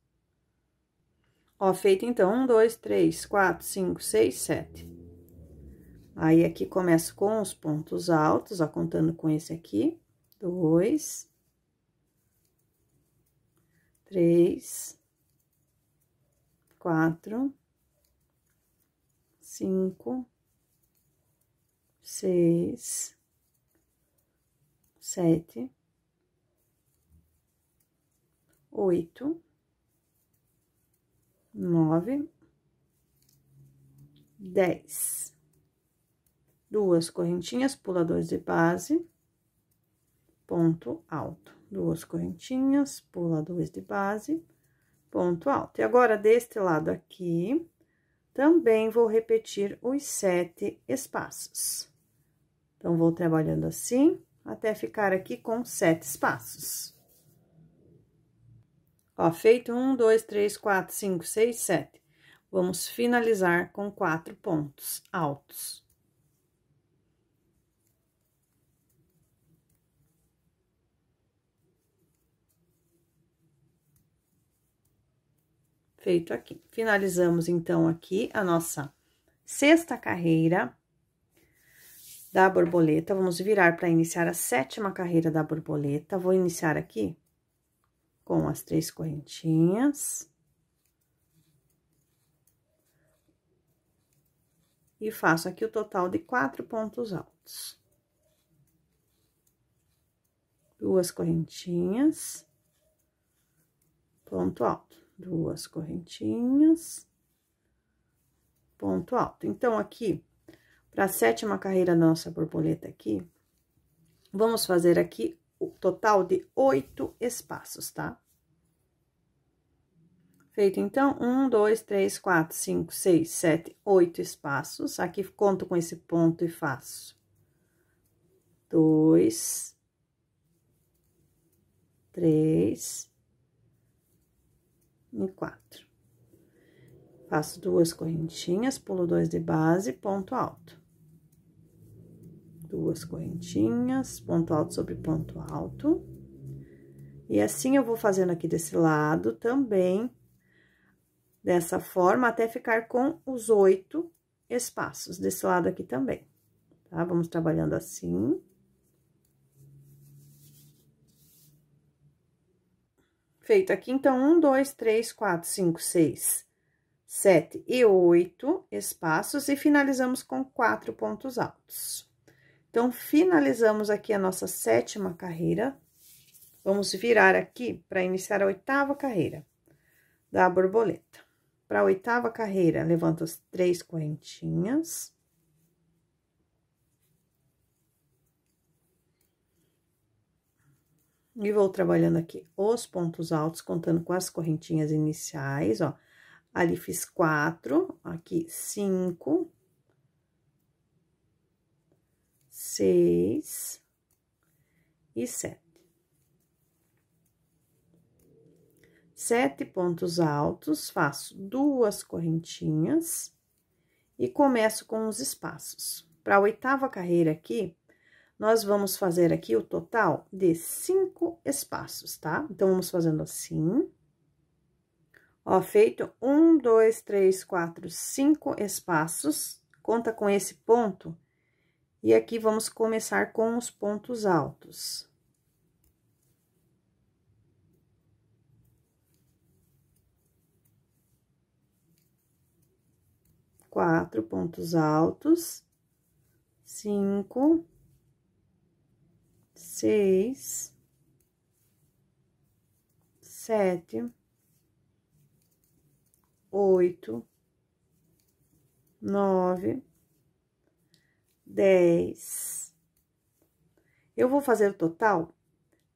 Ó, feito então, um, dois, três, quatro, cinco, seis, sete. Aí, aqui começo com os pontos altos, ó, contando com esse aqui. Dois. Três. Quatro. Cinco seis, sete, oito, nove, dez. Duas correntinhas, puladores de base, ponto alto. Duas correntinhas, puladores de base, ponto alto. E agora, deste lado aqui, também vou repetir os sete espaços. Então, vou trabalhando assim, até ficar aqui com sete espaços. Ó, feito um, dois, três, quatro, cinco, seis, sete. Vamos finalizar com quatro pontos altos. Feito aqui. Finalizamos, então, aqui a nossa sexta carreira da borboleta, vamos virar para iniciar a sétima carreira da borboleta. Vou iniciar aqui com as três correntinhas. E faço aqui o total de quatro pontos altos. Duas correntinhas, ponto alto. Duas correntinhas, ponto alto. Então, aqui, para a sétima carreira da nossa borboleta aqui, vamos fazer aqui o total de oito espaços, tá? Feito, então, um, dois, três, quatro, cinco, seis, sete, oito espaços. Aqui, conto com esse ponto e faço dois, três e quatro. Faço duas correntinhas, pulo dois de base, ponto alto duas correntinhas, ponto alto sobre ponto alto. E assim eu vou fazendo aqui desse lado também, dessa forma, até ficar com os oito espaços desse lado aqui também, tá? Vamos trabalhando assim. Feito aqui, então, um, dois, três, quatro, cinco, seis, sete e oito espaços, e finalizamos com quatro pontos altos. Então, finalizamos aqui a nossa sétima carreira. Vamos virar aqui para iniciar a oitava carreira da borboleta. Para a oitava carreira, levanto as três correntinhas. E vou trabalhando aqui os pontos altos, contando com as correntinhas iniciais, ó. Ali fiz quatro, aqui cinco, seis e sete. Sete pontos altos, faço duas correntinhas e começo com os espaços. Para a oitava carreira aqui, nós vamos fazer aqui o total de cinco espaços, tá? Então, vamos fazendo assim. Ó, feito um, dois, três, quatro, cinco espaços. Conta com esse ponto e aqui vamos começar com os pontos altos. Quatro pontos altos, cinco, seis, sete, oito, nove, 10. Eu vou fazer o total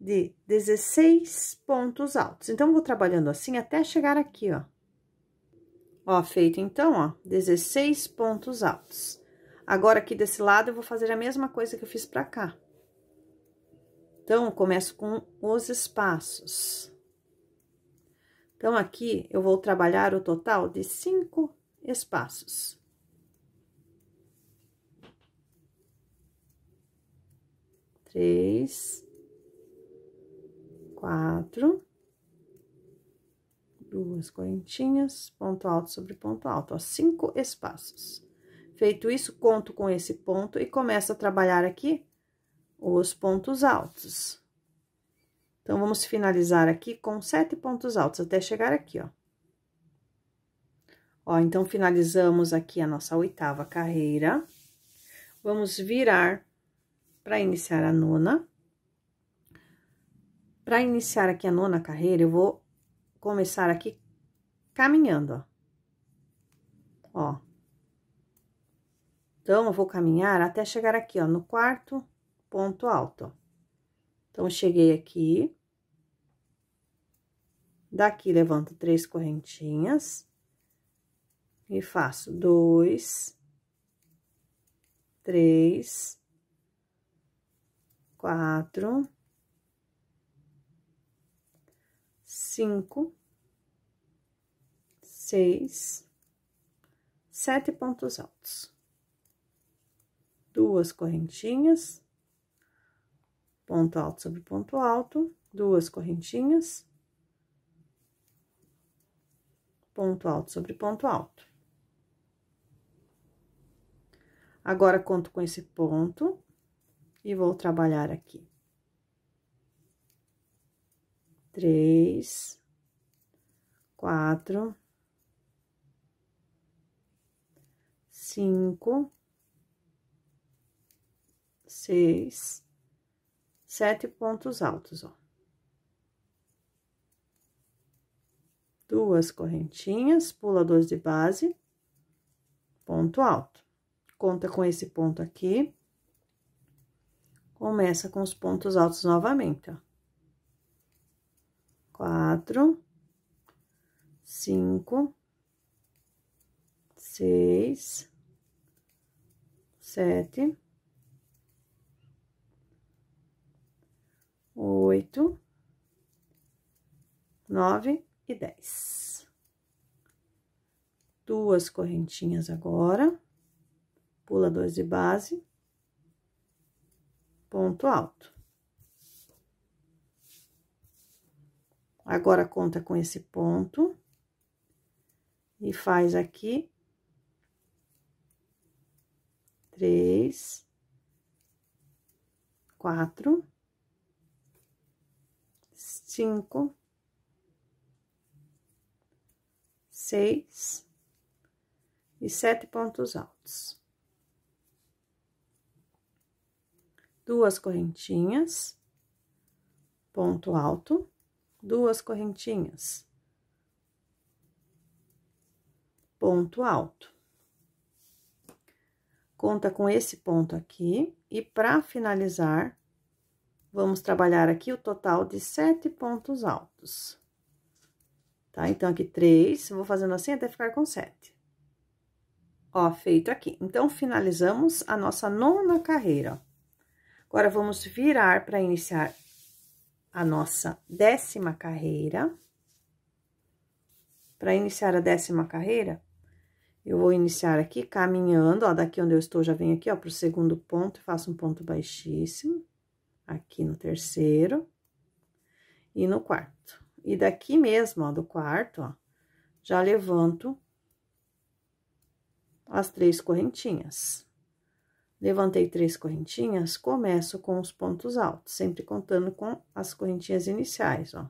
de 16 pontos altos. Então, vou trabalhando assim até chegar aqui, ó. Ó, feito então, ó, 16 pontos altos. Agora, aqui desse lado, eu vou fazer a mesma coisa que eu fiz pra cá. Então, começo com os espaços. Então, aqui, eu vou trabalhar o total de cinco espaços. três, quatro, duas correntinhas, ponto alto sobre ponto alto, ó, cinco espaços. Feito isso, conto com esse ponto e começo a trabalhar aqui os pontos altos. Então, vamos finalizar aqui com sete pontos altos, até chegar aqui, ó. Ó, então, finalizamos aqui a nossa oitava carreira. Vamos virar para iniciar a nona. Para iniciar aqui a nona carreira, eu vou começar aqui caminhando, ó. Ó. Então, eu vou caminhar até chegar aqui, ó, no quarto ponto alto. Então, cheguei aqui. Daqui, levanto três correntinhas. E faço dois, três, quatro, cinco, seis, sete pontos altos. Duas correntinhas, ponto alto sobre ponto alto, duas correntinhas, ponto alto sobre ponto alto. Agora, conto com esse ponto, e vou trabalhar aqui. Três, quatro, cinco, seis, sete pontos altos, ó. Duas correntinhas, pula dois de base, ponto alto. Conta com esse ponto aqui, começa com os pontos altos novamente, ó. Quatro, cinco, seis, sete, oito, nove e dez. Duas correntinhas agora, pula dois de base ponto alto. Agora, conta com esse ponto e faz aqui três, quatro, cinco, seis e sete pontos altos. duas correntinhas, ponto alto, duas correntinhas, ponto alto. Conta com esse ponto aqui, e para finalizar, vamos trabalhar aqui o total de sete pontos altos. Tá? Então, aqui três, vou fazendo assim até ficar com sete. Ó, feito aqui. Então, finalizamos a nossa nona carreira, ó. Agora, vamos virar para iniciar a nossa décima carreira. Para iniciar a décima carreira, eu vou iniciar aqui caminhando, ó, daqui onde eu estou, já venho aqui, ó, pro segundo ponto, faço um ponto baixíssimo, aqui no terceiro e no quarto. E daqui mesmo, ó, do quarto, ó, já levanto as três correntinhas. Levantei três correntinhas, começo com os pontos altos, sempre contando com as correntinhas iniciais, ó.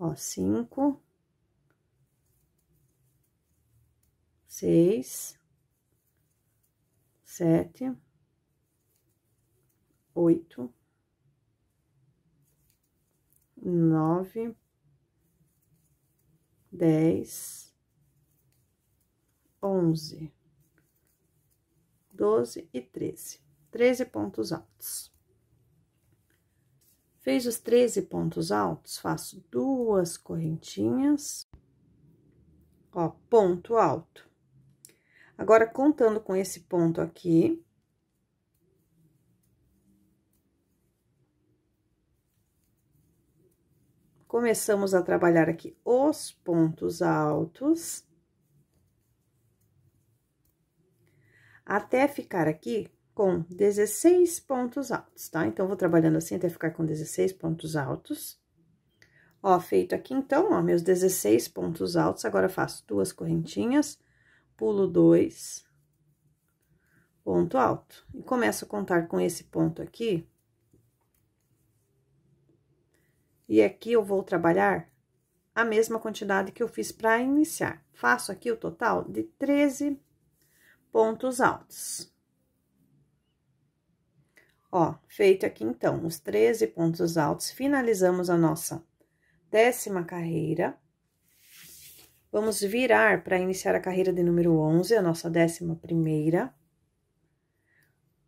Ó, cinco. Seis. Sete. Oito. Nove. Dez 11, 12 e 13. 13 pontos altos. Fez os 13 pontos altos, faço duas correntinhas, ó, ponto alto. Agora, contando com esse ponto aqui, começamos a trabalhar aqui os pontos altos até ficar aqui com 16 pontos altos, tá? Então, vou trabalhando assim até ficar com 16 pontos altos. Ó, feito aqui, então, ó, meus 16 pontos altos, agora faço duas correntinhas, pulo dois, ponto alto. E começo a contar com esse ponto aqui. E aqui eu vou trabalhar a mesma quantidade que eu fiz para iniciar. Faço aqui o total de 13 pontos altos. Ó, feito aqui, então, os 13 pontos altos, finalizamos a nossa décima carreira. Vamos virar para iniciar a carreira de número 11, a nossa décima primeira.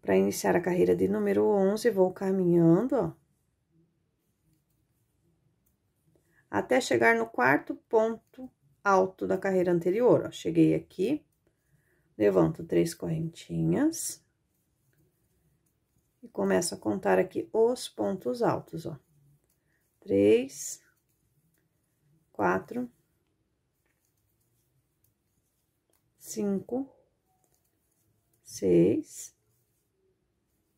Para iniciar a carreira de número 11, vou caminhando, ó. Até chegar no quarto ponto alto da carreira anterior, ó. Cheguei aqui levanto três correntinhas. E começo a contar aqui os pontos altos, ó. Três, quatro, cinco, seis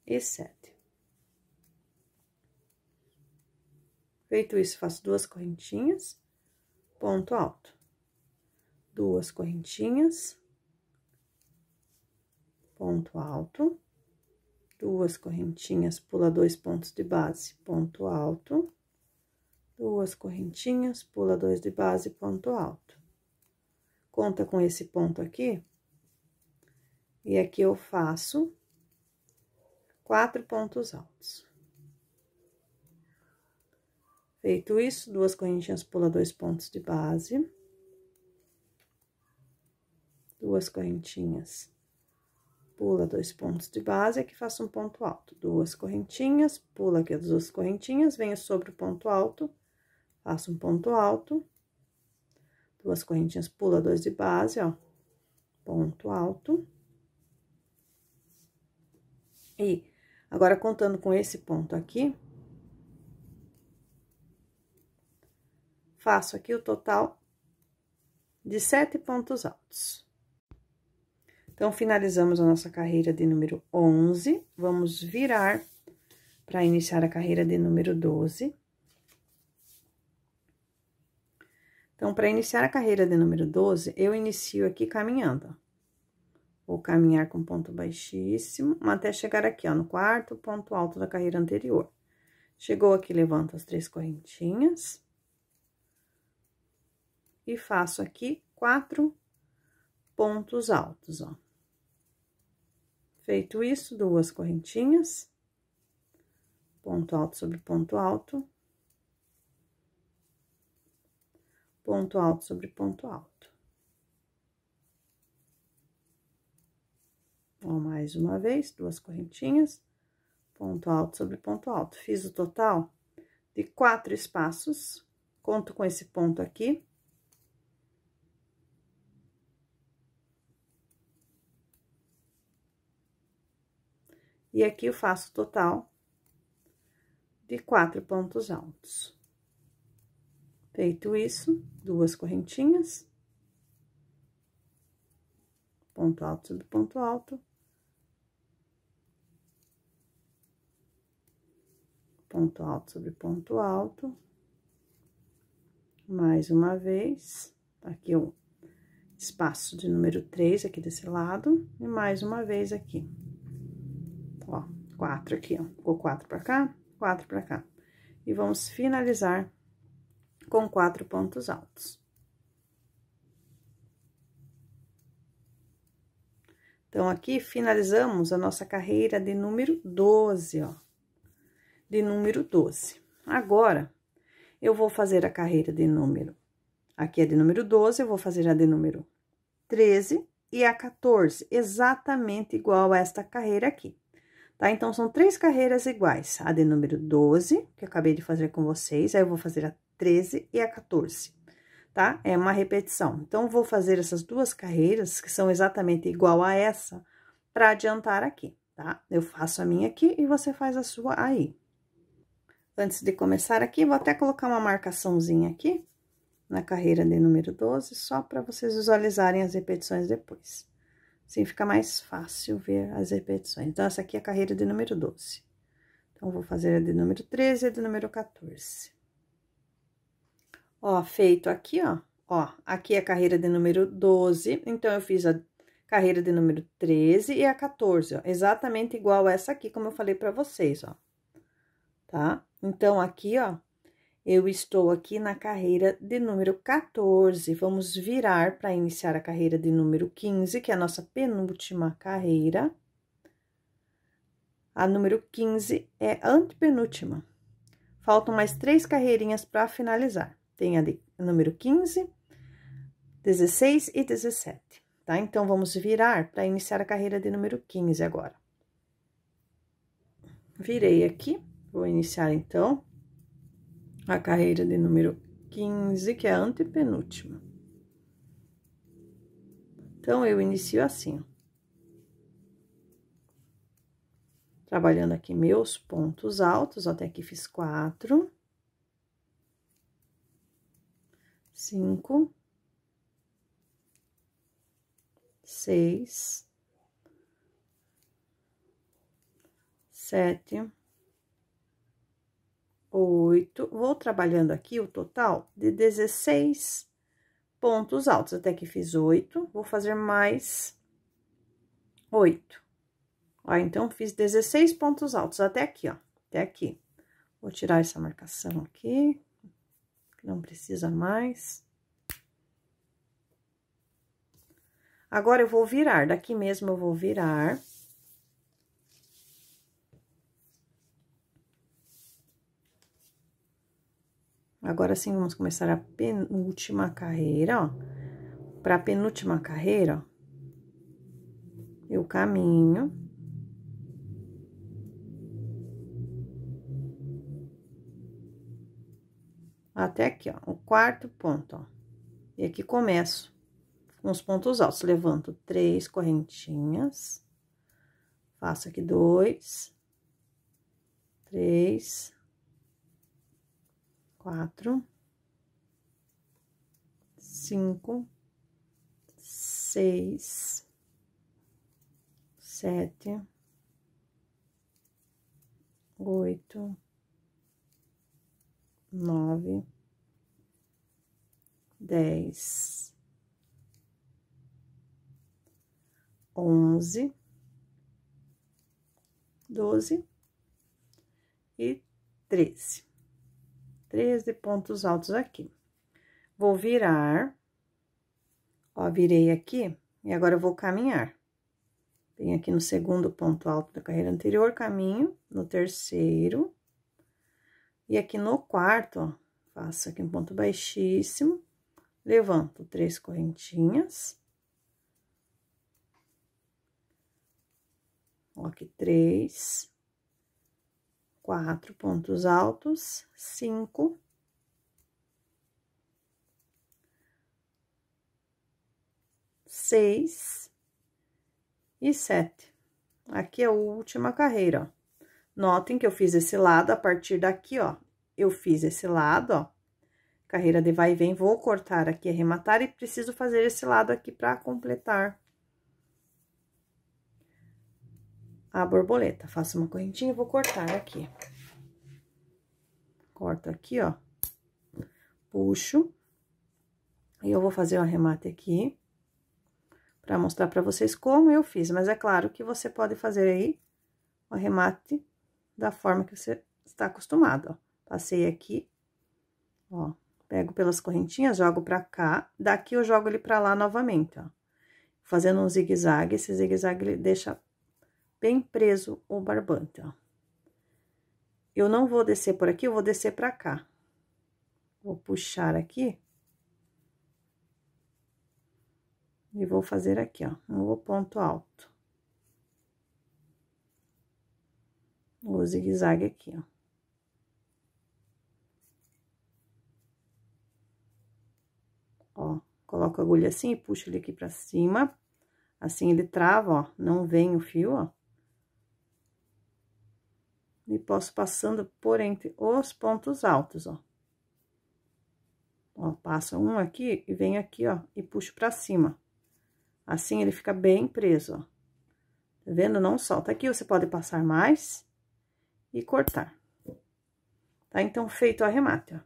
e sete. Feito isso, faço duas correntinhas, ponto alto. Duas correntinhas, ponto alto, duas correntinhas, pula dois pontos de base, ponto alto, duas correntinhas, pula dois de base, ponto alto. Conta com esse ponto aqui, e aqui eu faço quatro pontos altos. Feito isso, duas correntinhas, pula dois pontos de base, duas correntinhas, pula dois pontos de base, aqui faço um ponto alto, duas correntinhas, pula aqui as duas correntinhas, venho sobre o ponto alto, faço um ponto alto, duas correntinhas, pula dois de base, ó, ponto alto. E agora, contando com esse ponto aqui, faço aqui o total de sete pontos altos. Então, finalizamos a nossa carreira de número 11, vamos virar para iniciar a carreira de número 12. Então, para iniciar a carreira de número 12, eu inicio aqui caminhando. Vou caminhar com ponto baixíssimo, até chegar aqui, ó, no quarto ponto alto da carreira anterior. Chegou aqui, levanto as três correntinhas. E faço aqui quatro pontos altos, ó. Feito isso, duas correntinhas, ponto alto sobre ponto alto, ponto alto sobre ponto alto. mais uma vez, duas correntinhas, ponto alto sobre ponto alto. Fiz o total de quatro espaços, conto com esse ponto aqui, E aqui eu faço total de quatro pontos altos. Feito isso, duas correntinhas. Ponto alto sobre ponto alto. Ponto alto sobre ponto alto. Mais uma vez, aqui o espaço de número três aqui desse lado, e mais uma vez aqui quatro aqui, ó. Ficou quatro pra cá, quatro pra cá. E vamos finalizar com quatro pontos altos. Então, aqui finalizamos a nossa carreira de número 12, ó. De número 12. Agora, eu vou fazer a carreira de número... Aqui é de número 12, eu vou fazer a de número 13 e a 14, exatamente igual a esta carreira aqui tá? Então, são três carreiras iguais, a de número 12, que eu acabei de fazer com vocês, aí eu vou fazer a 13 e a 14, tá? É uma repetição. Então, vou fazer essas duas carreiras, que são exatamente igual a essa, para adiantar aqui, tá? Eu faço a minha aqui e você faz a sua aí. Antes de começar aqui, vou até colocar uma marcaçãozinha aqui, na carreira de número 12, só para vocês visualizarem as repetições depois. Assim fica mais fácil ver as repetições. Então, essa aqui é a carreira de número 12. Então, vou fazer a de número 13 e a de número 14. Ó, feito aqui, ó. Ó, aqui é a carreira de número 12, então, eu fiz a carreira de número 13 e a 14, ó. Exatamente igual essa aqui, como eu falei pra vocês, ó. Tá? Então, aqui, ó, eu estou aqui na carreira de número 14. Vamos virar para iniciar a carreira de número 15, que é a nossa penúltima carreira. A número 15 é a antepenúltima. Faltam mais três carreirinhas para finalizar. Tem a de número 15, 16 e 17, tá? Então, vamos virar para iniciar a carreira de número 15 agora. Virei aqui, vou iniciar então a carreira de número 15, que é a antepenúltima. Então, eu inicio assim, Trabalhando aqui meus pontos altos, até aqui fiz quatro. Cinco. Seis. Sete oito. Vou trabalhando aqui o total de 16 pontos altos, até que fiz oito. Vou fazer mais oito. Ó, então, fiz 16 pontos altos até aqui, ó, até aqui. Vou tirar essa marcação aqui, que não precisa mais. Agora, eu vou virar, daqui mesmo eu vou virar. Agora sim, vamos começar a penúltima carreira, ó. Pra penúltima carreira, ó, eu caminho. Até aqui, ó, o quarto ponto, ó. E aqui começo com os pontos altos. Levanto três correntinhas. Faço aqui dois, três, quatro, cinco, seis, sete, oito, nove, dez, onze, doze e treze. 13 pontos altos aqui. Vou virar, ó, virei aqui, e agora eu vou caminhar. Venho aqui no segundo ponto alto da carreira anterior, caminho, no terceiro. E aqui no quarto, ó, faço aqui um ponto baixíssimo, levanto três correntinhas. Ó, aqui três quatro pontos altos, cinco. Seis e sete. Aqui é a última carreira, ó. Notem que eu fiz esse lado a partir daqui, ó. Eu fiz esse lado, ó. Carreira de vai e vem, vou cortar aqui, arrematar e preciso fazer esse lado aqui para completar a borboleta. Faço uma correntinha e vou cortar aqui. Corto aqui, ó. Puxo. E eu vou fazer o um arremate aqui. Pra mostrar pra vocês como eu fiz. Mas é claro que você pode fazer aí o arremate da forma que você está acostumado, ó. Passei aqui, ó. Pego pelas correntinhas, jogo pra cá. Daqui eu jogo ele pra lá novamente, ó. Fazendo um zigue-zague. Esse zigue-zague ele deixa bem preso o barbante, ó. Eu não vou descer por aqui, eu vou descer pra cá. Vou puxar aqui. E vou fazer aqui, ó, um ponto alto. Vou zigue-zague aqui, ó. Ó, coloco a agulha assim e puxo ele aqui pra cima. Assim ele trava, ó, não vem o fio, ó. E posso passando por entre os pontos altos, ó. Ó, passa um aqui e vem aqui, ó, e puxo pra cima. Assim, ele fica bem preso, ó. Tá vendo? Não solta. Aqui você pode passar mais e cortar. Tá? Então, feito o arremate, ó.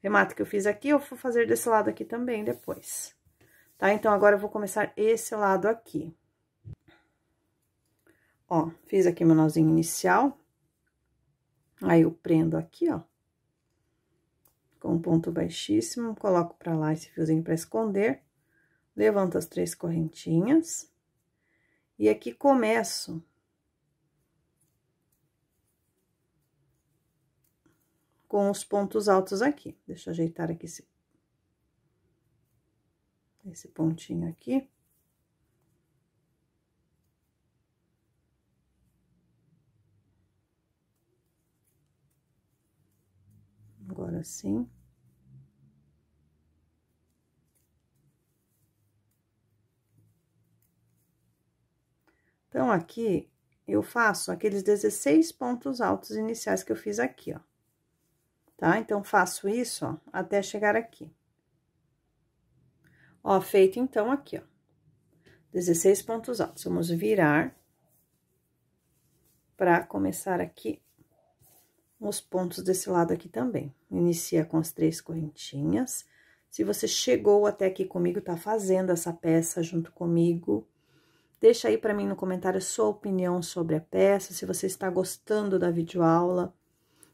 Remate que eu fiz aqui, eu vou fazer desse lado aqui também depois. Tá? Então, agora eu vou começar esse lado aqui. Ó, fiz aqui meu nozinho inicial. Aí eu prendo aqui, ó, com um ponto baixíssimo, coloco pra lá esse fiozinho pra esconder, levanto as três correntinhas, e aqui começo com os pontos altos aqui. Deixa eu ajeitar aqui esse, esse pontinho aqui. agora sim. Então, aqui, eu faço aqueles 16 pontos altos iniciais que eu fiz aqui, ó. Tá? Então, faço isso, ó, até chegar aqui. Ó, feito então aqui, ó. 16 pontos altos. Vamos virar para começar aqui os pontos desse lado aqui também. Inicia com as três correntinhas. Se você chegou até aqui comigo, tá fazendo essa peça junto comigo, deixa aí para mim no comentário a sua opinião sobre a peça, se você está gostando da videoaula.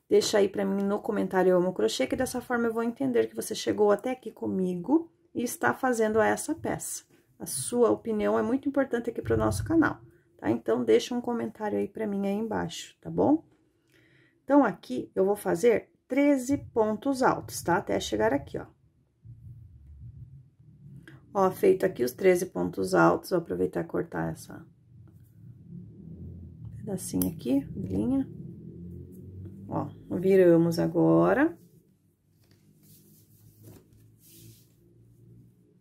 Deixa aí para mim no comentário eu amo crochê, que dessa forma eu vou entender que você chegou até aqui comigo e está fazendo essa peça. A sua opinião é muito importante aqui para o nosso canal, tá? Então, deixa um comentário aí para mim aí embaixo, tá bom? Então, aqui eu vou fazer 13 pontos altos, tá? Até chegar aqui, ó. Ó, feito aqui os 13 pontos altos, vou aproveitar e cortar essa pedacinho aqui, linha. Ó, viramos agora.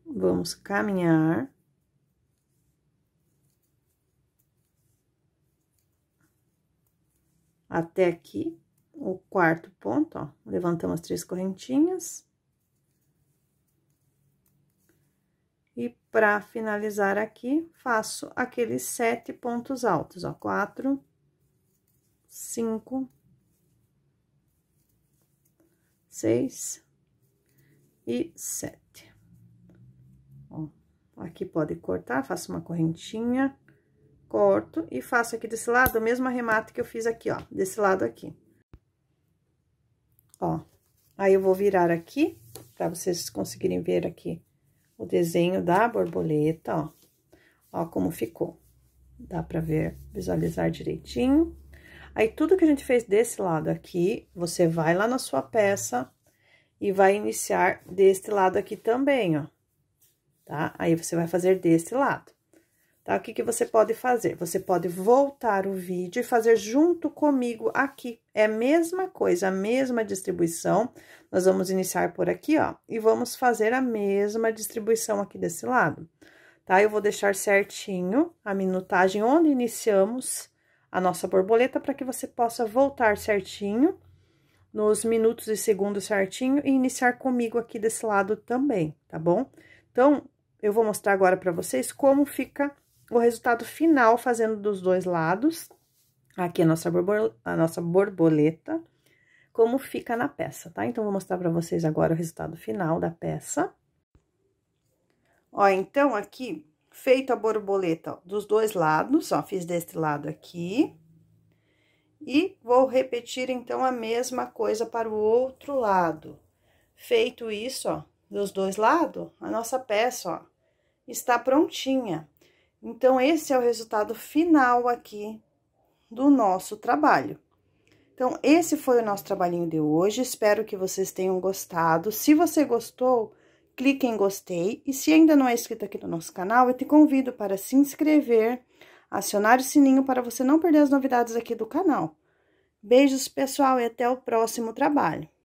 Vamos caminhar. até aqui, o quarto ponto, ó, levantamos três correntinhas. E para finalizar aqui, faço aqueles sete pontos altos, ó, quatro, cinco, seis e sete. Ó, aqui pode cortar, faço uma correntinha corto e faço aqui desse lado o mesmo arremate que eu fiz aqui, ó, desse lado aqui. Ó, aí eu vou virar aqui, pra vocês conseguirem ver aqui o desenho da borboleta, ó. Ó como ficou. Dá pra ver, visualizar direitinho. Aí, tudo que a gente fez desse lado aqui, você vai lá na sua peça e vai iniciar deste lado aqui também, ó. Tá? Aí, você vai fazer deste lado. Tá? O que, que você pode fazer? Você pode voltar o vídeo e fazer junto comigo aqui. É a mesma coisa, a mesma distribuição. Nós vamos iniciar por aqui, ó, e vamos fazer a mesma distribuição aqui desse lado. Tá? Eu vou deixar certinho a minutagem onde iniciamos a nossa borboleta para que você possa voltar certinho nos minutos e segundos certinho e iniciar comigo aqui desse lado também, tá bom? Então, eu vou mostrar agora para vocês como fica o resultado final fazendo dos dois lados, aqui a nossa, a nossa borboleta, como fica na peça, tá? Então, vou mostrar pra vocês agora o resultado final da peça. Ó, então, aqui, feito a borboleta ó, dos dois lados, ó, fiz deste lado aqui. E vou repetir, então, a mesma coisa para o outro lado. Feito isso, ó, dos dois lados, a nossa peça, ó, está prontinha. Então, esse é o resultado final aqui do nosso trabalho. Então, esse foi o nosso trabalhinho de hoje. Espero que vocês tenham gostado. Se você gostou, clique em gostei. E se ainda não é inscrito aqui no nosso canal, eu te convido para se inscrever, acionar o sininho para você não perder as novidades aqui do canal. Beijos, pessoal, e até o próximo trabalho.